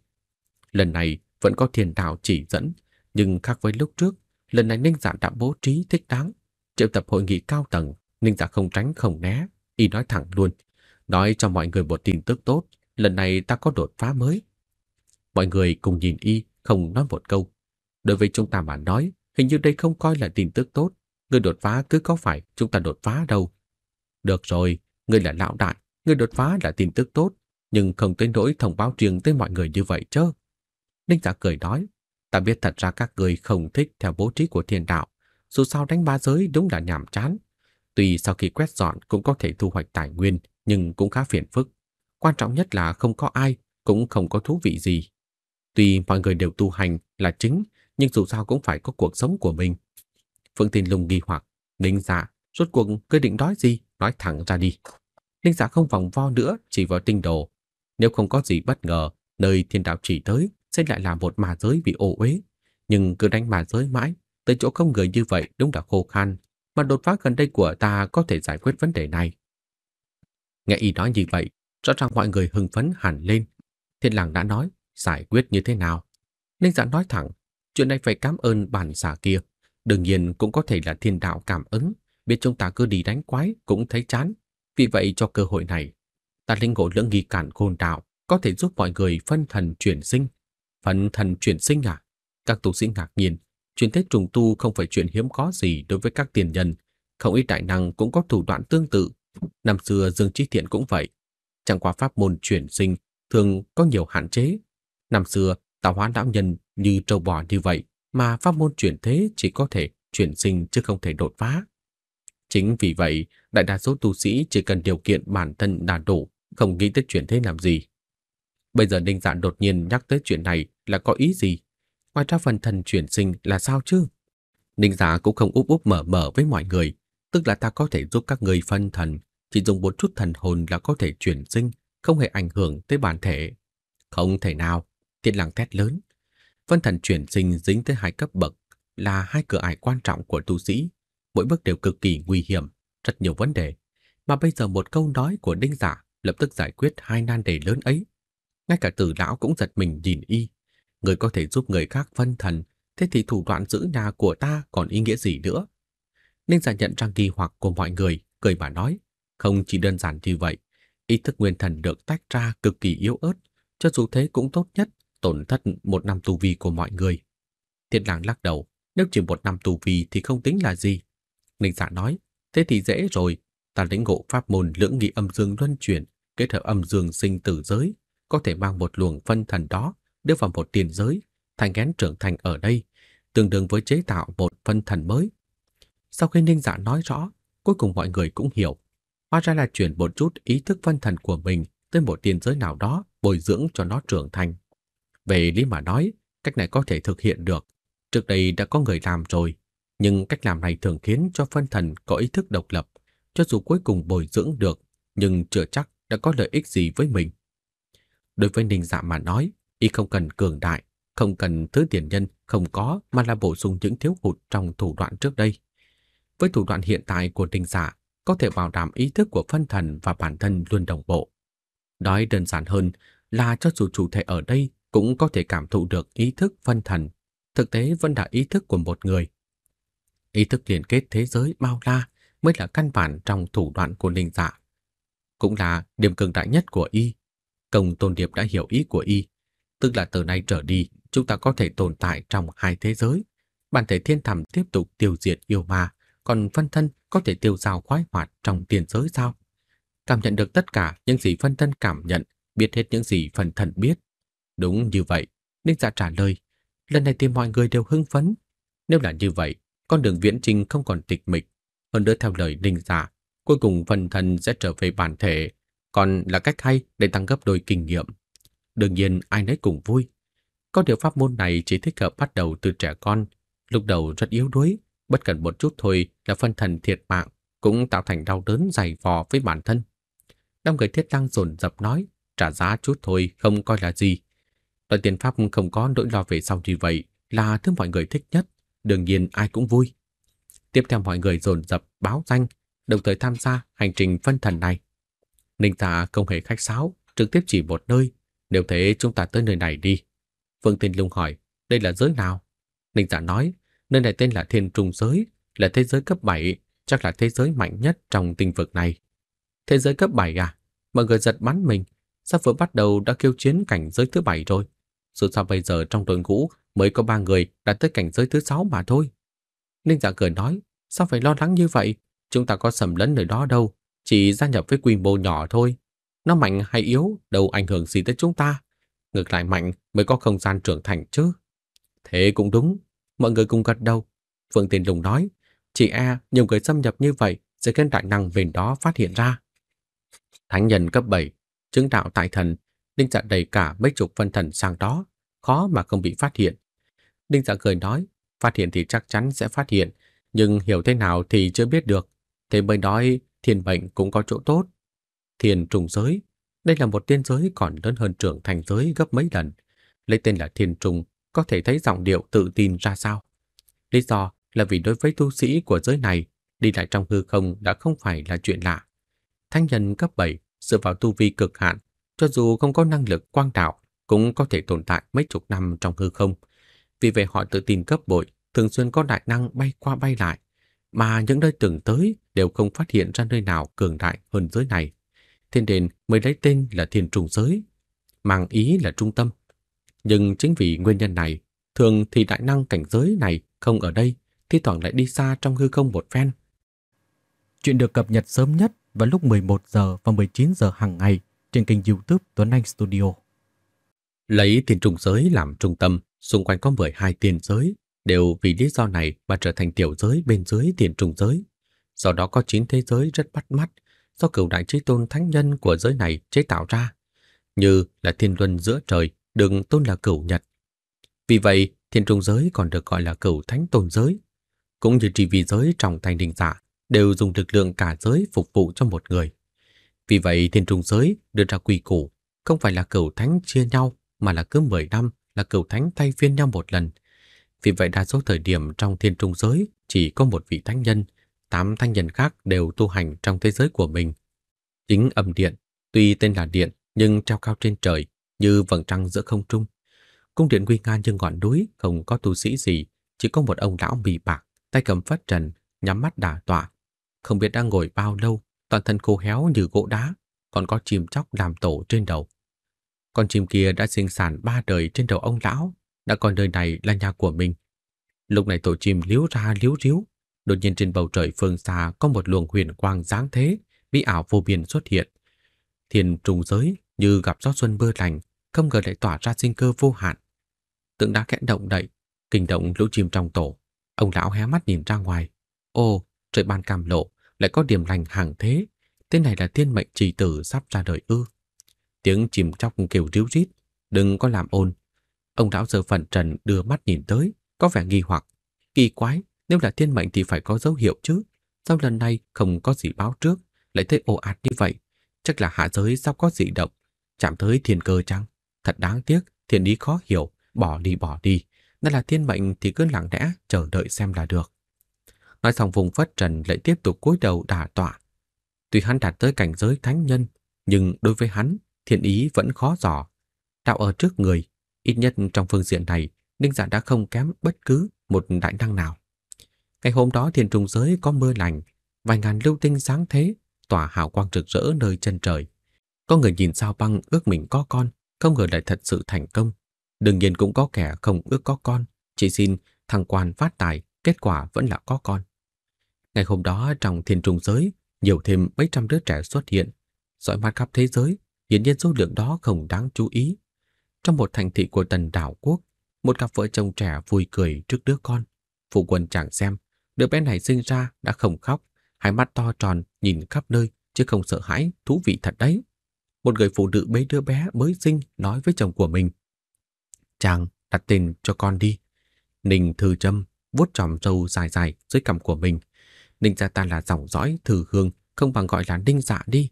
Lần này vẫn có thiền đạo chỉ dẫn, nhưng khác với lúc trước, lần này Ninh Giả dạ đã bố trí thích đáng, triệu tập hội nghị cao tầng, Ninh Giả dạ không tránh không né, y nói thẳng luôn, nói cho mọi người một tin tức tốt, lần này ta có đột phá mới. Mọi người cùng nhìn y, không nói một câu. Đối với chúng ta mà nói, hình như đây không coi là tin tức tốt, người đột phá cứ có phải chúng ta đột phá đâu. Được rồi, người là lão đại, người đột phá là tin tức tốt, nhưng không tới nỗi thông báo riêng tới mọi người như vậy chứ. Ninh giả dạ cười nói, ta biết thật ra các người không thích theo bố trí của thiên đạo, dù sao đánh ba giới đúng là nhàm chán. Tuy sau khi quét dọn cũng có thể thu hoạch tài nguyên, nhưng cũng khá phiền phức. Quan trọng nhất là không có ai, cũng không có thú vị gì. Tuy mọi người đều tu hành là chính, nhưng dù sao cũng phải có cuộc sống của mình, Phượng Thiên Lung nghi hoặc, Ninh Dạ, rốt cuộc ngươi định nói gì, nói thẳng ra đi. Ninh Dạ không vòng vo nữa, chỉ vào tinh đồ. Nếu không có gì bất ngờ, nơi thiên đạo chỉ tới sẽ lại là một mà giới bị ô uế, nhưng cứ đánh mà giới mãi, tới chỗ không người như vậy đúng là khô khan, mà đột phá gần đây của ta có thể giải quyết vấn đề này. Nghe y nói như vậy, rõ ràng mọi người hưng phấn hẳn lên. Thiên làng đã nói, giải quyết như thế nào? Ninh dạ nói thẳng, chuyện này phải cảm ơn bản xà kia. Đương nhiên cũng có thể là thiên đạo cảm ứng, biết chúng ta cứ đi đánh quái cũng thấy chán. Vì vậy cho cơ hội này, ta linh ngộ lưỡng nghi cản khôn đạo có thể giúp mọi người phân thần chuyển sinh. Phân thần chuyển sinh à? Các tu sĩ ngạc nhiên, chuyển thế trùng tu không phải chuyện hiếm có gì đối với các tiền nhân. Không ít đại năng cũng có thủ đoạn tương tự. Năm xưa Dương Trí Thiện cũng vậy. Chẳng qua pháp môn chuyển sinh thường có nhiều hạn chế. Năm xưa, tạo hóa đạo nhân như trâu bò như vậy, mà pháp môn chuyển thế chỉ có thể chuyển sinh chứ không thể đột phá. Chính vì vậy, đại đa số tu sĩ chỉ cần điều kiện bản thân là đủ, không nghĩ tới chuyển thế làm gì. Bây giờ Ninh Dạn đột nhiên nhắc tới chuyện này là có ý gì? Ngoài ra phần thần chuyển sinh là sao chứ? Ninh Dạn cũng không úp úp mở mở với mọi người, tức là ta có thể giúp các người phân thần, chỉ dùng một chút thần hồn là có thể chuyển sinh, không hề ảnh hưởng tới bản thể. Không thể nào, Thiên Lăng thét lớn. Phân thần chuyển sinh dính tới hai cấp bậc là hai cửa ải quan trọng của tu sĩ, mỗi bước đều cực kỳ nguy hiểm, rất nhiều vấn đề, mà bây giờ một câu nói của đinh giả lập tức giải quyết hai nan đề lớn ấy. Ngay cả tử lão cũng giật mình nhìn y, người có thể giúp người khác phân thần, thế thì thủ đoạn giữ nhà của ta còn ý nghĩa gì nữa? Ninh giả nhận trang nghi hoặc của mọi người, cười mà nói, không chỉ đơn giản như vậy, ý thức nguyên thần được tách ra cực kỳ yếu ớt, cho dù thế cũng tốt nhất tổn thất một năm tu vi của mọi người. Thiên lang lắc đầu, nếu chỉ một năm tu vi thì không tính là gì. Ninh giả dạ nói, thế thì dễ rồi, ta lĩnh ngộ pháp môn lưỡng nghị âm dương luân chuyển, kết hợp âm dương sinh tử giới, có thể mang một luồng phân thần đó đưa vào một tiền giới, thành ngén trưởng thành ở đây, tương đương với chế tạo một phân thần mới. Sau khi Ninh Dạ nói rõ, cuối cùng mọi người cũng hiểu. Hóa ra là chuyển một chút ý thức phân thần của mình tới một tiền giới nào đó bồi dưỡng cho nó trưởng thành. Về lý mà nói, cách này có thể thực hiện được. Trước đây đã có người làm rồi, nhưng cách làm này thường khiến cho phân thần có ý thức độc lập, cho dù cuối cùng bồi dưỡng được, nhưng chưa chắc đã có lợi ích gì với mình. Đối với Ninh Dạ mà nói, y không cần cường đại, không cần thứ tiền nhân không có mà là bổ sung những thiếu hụt trong thủ đoạn trước đây. Với thủ đoạn hiện tại của Ninh Dạ, có thể bảo đảm ý thức của phân thần và bản thân luôn đồng bộ. Nói đơn giản hơn là cho dù chủ thể ở đây cũng có thể cảm thụ được ý thức phân thần, thực tế vẫn là ý thức của một người. Ý thức liên kết thế giới bao la mới là căn bản trong thủ đoạn của linh dạ Cũng là điểm cường đại nhất của y. Công Tôn Điệp đã hiểu ý của y, tức là từ nay trở đi chúng ta có thể tồn tại trong hai thế giới. Bản thể thiên thầm tiếp tục tiêu diệt yêu ma, còn phân thân có thể tiêu dao khoái hoạt trong tiền giới sao? Cảm nhận được tất cả những gì phân thân cảm nhận, biết hết những gì phân thân biết, Đúng như vậy, Ninh Dạ trả lời. Lần này thì mọi người đều hưng phấn. Nếu là như vậy, con đường viễn trình không còn tịch mịch. Hơn nữa theo lời Ninh Dạ, cuối cùng phần thân sẽ trở về bản thể, còn là cách hay để tăng gấp đôi kinh nghiệm. Đương nhiên ai nấy cũng vui. Có điều pháp môn này chỉ thích hợp bắt đầu từ trẻ con, lúc đầu rất yếu đuối, bất cần một chút thôi là phân thần thiệt mạng, cũng tạo thành đau đớn dày vò với bản thân. Năm người thiết tăng dồn dập nói, trả giá chút thôi không coi là gì, Đoàn tiền Pháp không có nỗi lo về sau như vậy là thứ mọi người thích nhất, đương nhiên ai cũng vui. Tiếp theo mọi người dồn dập báo danh, đồng thời tham gia hành trình phân thần này. Ninh Tạ không hề khách sáo, trực tiếp chỉ một nơi. Nếu thế chúng ta tới nơi này đi. Phương Tiên Lung hỏi, đây là giới nào? Ninh Tạ nói, nơi này tên là Thiên Trung Giới, là thế giới cấp 7, chắc là thế giới mạnh nhất trong tinh vực này. Thế giới cấp 7 à? Mọi người giật bắn mình, sắp vừa bắt đầu đã kêu chiến cảnh giới thứ 7 rồi. Dù sao bây giờ trong đội ngũ mới có ba người đã tới cảnh giới thứ sáu mà thôi. Ninh giả dạ cười nói, sao phải lo lắng như vậy? Chúng ta có sầm lấn nơi đó đâu, chỉ gia nhập với quy mô nhỏ thôi. Nó mạnh hay yếu đâu ảnh hưởng gì tới chúng ta. Ngược lại mạnh mới có không gian trưởng thành chứ. Thế cũng đúng, mọi người cùng gật đầu. Phương Tiền Lùng nói, chị e nhiều người xâm nhập như vậy sẽ khiến đại năng về đó phát hiện ra. Thánh nhân cấp 7, chứng đạo tại thần Đinh Dạ đẩy cả mấy chục phân thần sang đó, khó mà không bị phát hiện. Đinh Dạ cười nói, phát hiện thì chắc chắn sẽ phát hiện, nhưng hiểu thế nào thì chưa biết được. Thế mới nói thiên bệnh cũng có chỗ tốt. Thiên trùng giới, đây là một tiên giới còn lớn hơn trưởng thành giới gấp mấy lần. Lấy tên là thiên trùng, có thể thấy giọng điệu tự tin ra sao. Lý do là vì đối với tu sĩ của giới này, đi lại trong hư không đã không phải là chuyện lạ. Thanh nhân cấp 7 dựa vào tu vi cực hạn cho dù không có năng lực quang đạo cũng có thể tồn tại mấy chục năm trong hư không. Vì vậy họ tự tin cấp bội, thường xuyên có đại năng bay qua bay lại, mà những nơi từng tới đều không phát hiện ra nơi nào cường đại hơn giới này. Thiên đền mới lấy tên là thiên trùng giới, mang ý là trung tâm. Nhưng chính vì nguyên nhân này, thường thì đại năng cảnh giới này không ở đây, thi thoảng lại đi xa trong hư không một phen. Chuyện được cập nhật sớm nhất vào lúc 11 giờ và 19 giờ hàng ngày trên kênh youtube Tuấn Anh Studio. Lấy tiền trùng giới làm trung tâm, xung quanh có 12 tiền giới, đều vì lý do này mà trở thành tiểu giới bên dưới tiền trùng giới. Do đó có 9 thế giới rất bắt mắt do cửu đại chí tôn thánh nhân của giới này chế tạo ra, như là thiên luân giữa trời, đừng tôn là cửu nhật. Vì vậy, thiên trùng giới còn được gọi là cửu thánh tôn giới, cũng như trì vì giới trong thành đình giả đều dùng lực lượng cả giới phục vụ cho một người. Vì vậy thiên trung giới đưa ra quy củ, không phải là cửu thánh chia nhau mà là cứ 10 năm là cửu thánh thay phiên nhau một lần. Vì vậy đa số thời điểm trong thiên trung giới chỉ có một vị thánh nhân, tám thánh nhân khác đều tu hành trong thế giới của mình. Chính âm điện, tuy tên là điện nhưng treo cao trên trời như vầng trăng giữa không trung. Cung điện nguy nga như ngọn núi, không có tu sĩ gì, chỉ có một ông lão bì bạc, tay cầm phất trần, nhắm mắt đả tọa. Không biết đang ngồi bao lâu toàn thân khô héo như gỗ đá, còn có chim chóc làm tổ trên đầu. Con chim kia đã sinh sản ba đời trên đầu ông lão, đã coi nơi này là nhà của mình. Lúc này tổ chim liếu ra liếu ríu, đột nhiên trên bầu trời phương xa có một luồng huyền quang dáng thế, vĩ ảo vô biên xuất hiện. Thiên trùng giới như gặp gió xuân mưa lành, không ngờ lại tỏa ra sinh cơ vô hạn. Tượng đá kẽ động đậy, kinh động lũ chim trong tổ. Ông lão hé mắt nhìn ra ngoài. Ô, trời ban cam lộ, lại có điểm lành hàng thế, tên này là thiên mệnh trì tử sắp ra đời ư. Tiếng chìm chóc kêu ríu rít, đừng có làm ồn. Ông lão sơ phần trần đưa mắt nhìn tới, có vẻ nghi hoặc. Kỳ quái, nếu là thiên mệnh thì phải có dấu hiệu chứ. Sao lần này không có gì báo trước, lại thấy ồ ạt như vậy? Chắc là hạ giới sắp có dị động, chạm tới thiên cơ chăng? Thật đáng tiếc, thiên ý khó hiểu, bỏ đi bỏ đi. Nên là thiên mệnh thì cứ lặng lẽ chờ đợi xem là được. Nói xong vùng phất trần lại tiếp tục cúi đầu đả tọa. Tuy hắn đạt tới cảnh giới thánh nhân, nhưng đối với hắn, thiện ý vẫn khó dò. Đạo ở trước người, ít nhất trong phương diện này, Ninh Dạ đã không kém bất cứ một đại năng nào. Ngày hôm đó thiên trùng giới có mưa lành, vài ngàn lưu tinh sáng thế, tỏa hào quang rực rỡ nơi chân trời. Có người nhìn sao băng ước mình có con, không ngờ lại thật sự thành công. Đương nhiên cũng có kẻ không ước có con, chỉ xin thằng quan phát tài, kết quả vẫn là có con. Ngày hôm đó trong thiên trùng giới, nhiều thêm mấy trăm đứa trẻ xuất hiện. Dõi mắt khắp thế giới, hiển nhiên số lượng đó không đáng chú ý. Trong một thành thị của tần đảo quốc, một cặp vợ chồng trẻ vui cười trước đứa con. Phụ quân chẳng xem, đứa bé này sinh ra đã không khóc, hai mắt to tròn nhìn khắp nơi chứ không sợ hãi, thú vị thật đấy. Một người phụ nữ bế đứa bé mới sinh nói với chồng của mình. Chàng đặt tên cho con đi. Ninh thư châm vuốt tròm râu dài dài dưới cằm của mình Ninh gia ta là dòng dõi thử hương, không bằng gọi là Ninh dạ đi.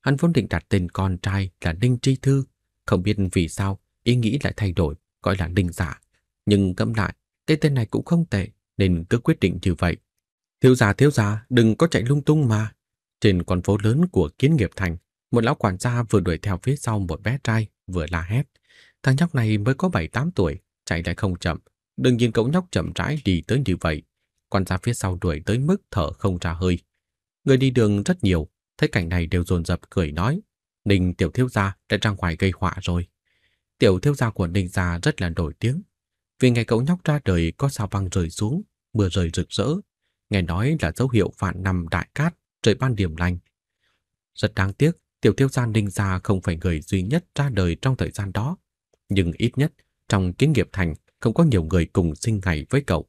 Hắn vốn định đặt tên con trai là Ninh Tri Thư, không biết vì sao ý nghĩ lại thay đổi, gọi là Ninh dạ. Nhưng ngẫm lại, cái tên này cũng không tệ, nên cứ quyết định như vậy. Thiếu gia thiếu gia, đừng có chạy lung tung mà. Trên con phố lớn của Kiến Nghiệp Thành, một lão quản gia vừa đuổi theo phía sau một bé trai, vừa la hét. Thằng nhóc này mới có 7-8 tuổi, chạy lại không chậm. đương nhiên cậu nhóc chậm rãi đi tới như vậy, quan ra phía sau đuổi tới mức thở không ra hơi. Người đi đường rất nhiều, thấy cảnh này đều dồn dập cười nói, Ninh tiểu thiếu gia đã ra ngoài gây họa rồi. Tiểu thiếu gia của Ninh gia rất là nổi tiếng, vì ngày cậu nhóc ra đời có sao băng rơi xuống, mưa rơi rực rỡ, nghe nói là dấu hiệu phản nằm đại cát, trời ban điểm lành. Rất đáng tiếc, tiểu thiếu gia Ninh gia không phải người duy nhất ra đời trong thời gian đó, nhưng ít nhất trong kiến nghiệp thành không có nhiều người cùng sinh ngày với cậu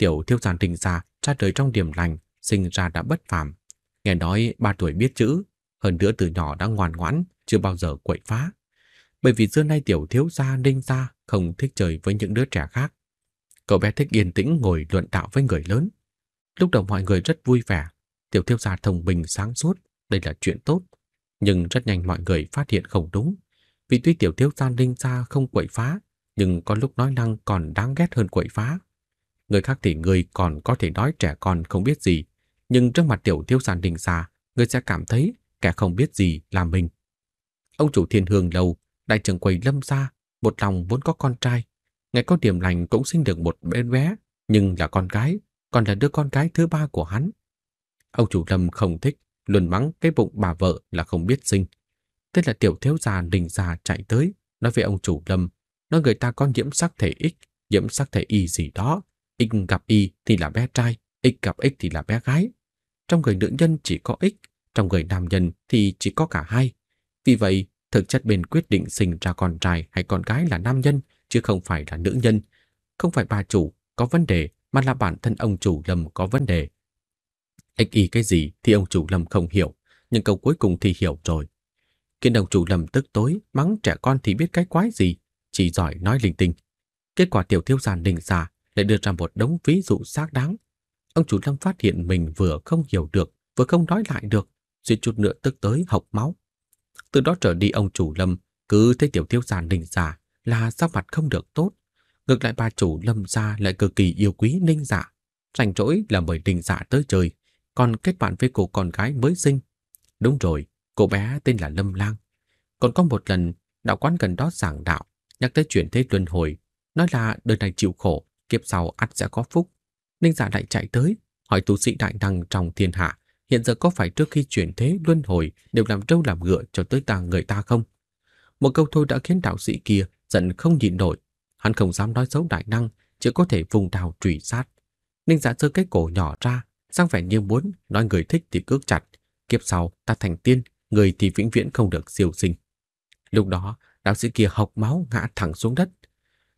tiểu thiếu gia Trình gia ra đời trong điểm lành, sinh ra đã bất phàm. Nghe nói ba tuổi biết chữ, hơn nữa từ nhỏ đã ngoan ngoãn, chưa bao giờ quậy phá. Bởi vì xưa nay tiểu thiếu gia Ninh gia không thích chơi với những đứa trẻ khác. Cậu bé thích yên tĩnh ngồi luận đạo với người lớn. Lúc đầu mọi người rất vui vẻ, tiểu thiếu gia thông minh sáng suốt, đây là chuyện tốt. Nhưng rất nhanh mọi người phát hiện không đúng. Vì tuy tiểu thiếu gia Ninh gia không quậy phá, nhưng có lúc nói năng còn đáng ghét hơn quậy phá. Người khác thì người còn có thể nói trẻ con không biết gì, nhưng trước mặt tiểu thiếu sản đình xa, người sẽ cảm thấy kẻ không biết gì là mình. Ông chủ thiên hương lâu, đại trưởng quầy lâm gia, một lòng vốn có con trai. Ngày có điểm lành cũng sinh được một bé bé, nhưng là con gái, còn là đứa con gái thứ ba của hắn. Ông chủ lâm không thích, luôn mắng cái bụng bà vợ là không biết sinh. Thế là tiểu thiếu già đình già chạy tới, nói với ông chủ lâm, nói người ta có nhiễm sắc thể ích, nhiễm sắc thể y gì đó, X gặp Y thì là bé trai, X gặp X thì là bé gái. Trong người nữ nhân chỉ có X, trong người nam nhân thì chỉ có cả hai. Vì vậy, thực chất bên quyết định sinh ra con trai hay con gái là nam nhân, chứ không phải là nữ nhân. Không phải bà chủ có vấn đề, mà là bản thân ông chủ Lâm có vấn đề. X y cái gì thì ông chủ Lâm không hiểu, nhưng câu cuối cùng thì hiểu rồi. Khiến ông chủ Lâm tức tối, mắng trẻ con thì biết cái quái gì, chỉ giỏi nói linh tinh. Kết quả tiểu thiếu gia đình xà lại đưa ra một đống ví dụ xác đáng. Ông chủ Lâm phát hiện mình vừa không hiểu được, vừa không nói lại được, suy chút nữa tức tới học máu. Từ đó trở đi ông chủ Lâm cứ thấy tiểu thiếu gia Ninh giả là sắc mặt không được tốt. Ngược lại bà chủ Lâm gia lại cực kỳ yêu quý Ninh giả. Rảnh rỗi là mời Ninh giả tới chơi, còn kết bạn với cô con gái mới sinh. Đúng rồi, cô bé tên là Lâm Lang. Còn có một lần, đạo quán gần đó giảng đạo, nhắc tới chuyện thế luân hồi, nói là đời này chịu khổ, kiếp sau ắt sẽ có phúc. Ninh giả dạ đại chạy tới, hỏi tu sĩ đại năng trong thiên hạ, hiện giờ có phải trước khi chuyển thế luân hồi đều làm trâu làm ngựa cho tới tàng người ta không? Một câu thôi đã khiến đạo sĩ kia giận không nhịn nổi, hắn không dám nói xấu đại năng, chỉ có thể vùng đào trùy sát. Ninh giả dạ giơ cái cổ nhỏ ra, sang vẻ như muốn nói người thích thì cước chặt, kiếp sau ta thành tiên, người thì vĩnh viễn không được siêu sinh. Lúc đó, đạo sĩ kia học máu ngã thẳng xuống đất,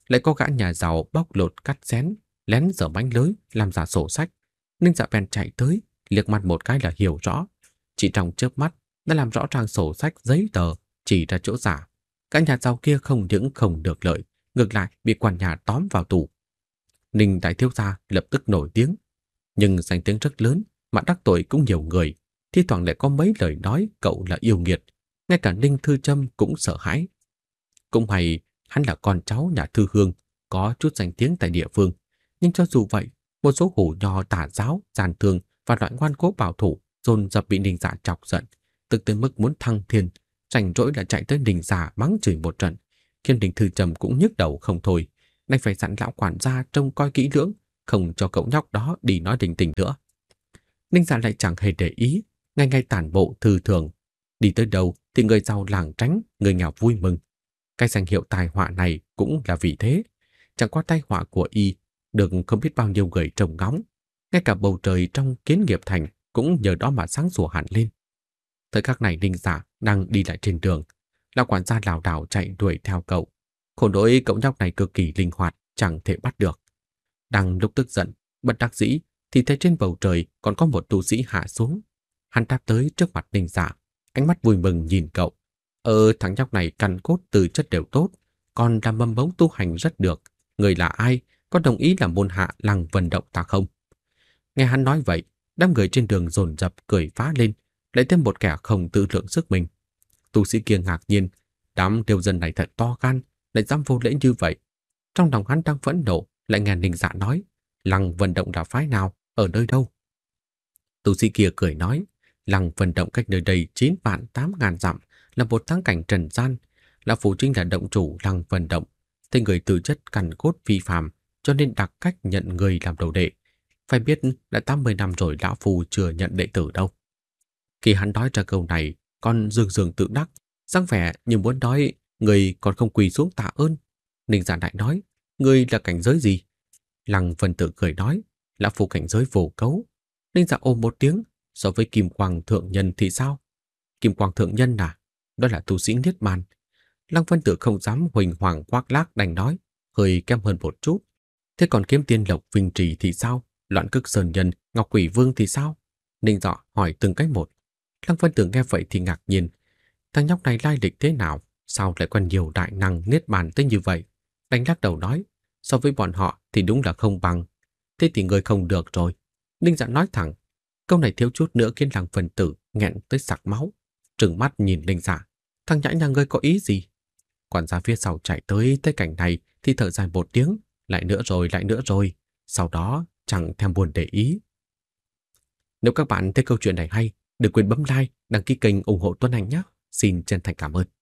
lại có gã nhà giàu bóc lột cắt xén, lén dở bánh lưới làm giả sổ sách. Ninh Dạ Bèn chạy tới, liếc mặt một cái là hiểu rõ, chỉ trong chớp mắt đã làm rõ trang sổ sách giấy tờ chỉ ra chỗ giả. Cả nhà giàu kia không những không được lợi, ngược lại bị quản nhà tóm vào tù. Ninh đại thiếu gia lập tức nổi tiếng, nhưng danh tiếng rất lớn mà đắc tội cũng nhiều người, thi thoảng lại có mấy lời nói cậu là yêu nghiệt, ngay cả Ninh Thư Trâm cũng sợ hãi. Cũng hay hắn là con cháu nhà thư hương, có chút danh tiếng tại địa phương. Nhưng cho dù vậy, một số hủ nho tả giáo, giàn thương và loại ngoan cố bảo thủ dồn dập bị đình giả dạ chọc giận, tức tới mức muốn thăng thiên, rảnh rỗi đã chạy tới đình giả dạ mắng chửi một trận. Khiến Đình Thư Trầm cũng nhức đầu không thôi, đành phải dặn lão quản gia trông coi kỹ lưỡng, không cho cậu nhóc đó đi nói đình tình nữa. Ninh giả dạ lại chẳng hề để ý, ngay ngay tản bộ thư thường. Đi tới đâu thì người giàu làng tránh, người nghèo vui mừng, cái danh hiệu tai họa này cũng là vì thế. Chẳng qua tai họa của y được không biết bao nhiêu người trồng ngóng. Ngay cả bầu trời trong kiến nghiệp thành cũng nhờ đó mà sáng sủa hẳn lên. Thời khắc này Ninh giả dạ đang đi lại trên đường. Lão quản gia lảo đảo chạy đuổi theo cậu. Khổ nỗi cậu nhóc này cực kỳ linh hoạt, chẳng thể bắt được. Đang lúc tức giận, bất đắc dĩ, thì thấy trên bầu trời còn có một tu sĩ hạ xuống. Hắn đáp tới trước mặt Ninh giả, dạ, ánh mắt vui mừng nhìn cậu. Ờ, thằng nhóc này căn cốt từ chất đều tốt, còn làm mâm bóng tu hành rất được. Người là ai? Có đồng ý làm môn hạ lăng vận động ta không? Nghe hắn nói vậy, đám người trên đường dồn dập cười phá lên, lại thêm một kẻ không tự lượng sức mình. Tu sĩ kia ngạc nhiên, đám điều dân này thật to gan, lại dám vô lễ như vậy. Trong lòng hắn đang phẫn nộ, lại nghe Ninh Dạ nói, lăng vận động là phái nào, ở nơi đâu? Tu sĩ kia cười nói, lăng vận động cách nơi đây 9 vạn 8 ngàn dặm, là một thắng cảnh trần gian, lão phủ chính là động chủ lăng vận động, tên người từ chất cằn cốt vi phạm, cho nên đặc cách nhận người làm đầu đệ. Phải biết đã 80 năm rồi lão phù chưa nhận đệ tử đâu. Khi hắn nói ra câu này, con dương dương tự đắc, răng vẻ như muốn nói người còn không quỳ xuống tạ ơn. Ninh giả đại nói, người là cảnh giới gì? Lăng phần tử cười nói, lão phù cảnh giới vô cấu. Ninh giả ôm một tiếng, so với kim quang thượng nhân thì sao? Kim quang thượng nhân à? đó là tu sĩ Niết Bàn. Lăng Vân Tử không dám huỳnh hoàng khoác lác đành nói, hơi kém hơn một chút. Thế còn kiếm tiên lộc vinh trì thì sao? Loạn Cực sơn nhân, ngọc quỷ vương thì sao? Ninh dọ hỏi từng cách một. Lăng Vân Tử nghe vậy thì ngạc nhiên. Thằng nhóc này lai lịch thế nào? Sao lại còn nhiều đại năng niết bàn tới như vậy? Đánh lắc đầu nói, so với bọn họ thì đúng là không bằng. Thế thì người không được rồi. Ninh dạ nói thẳng, câu này thiếu chút nữa khiến Lăng phần Tử nghẹn tới sặc máu. Trừng mắt nhìn Ninh dạ, thằng nhãi nhà ngươi có ý gì? Quản gia phía sau chạy tới tới cảnh này thì thở dài một tiếng, lại nữa rồi, lại nữa rồi. Sau đó chẳng thèm buồn để ý. Nếu các bạn thấy câu chuyện này hay, đừng quên bấm like, đăng ký kênh ủng hộ Tuấn Anh nhé. Xin chân thành cảm ơn.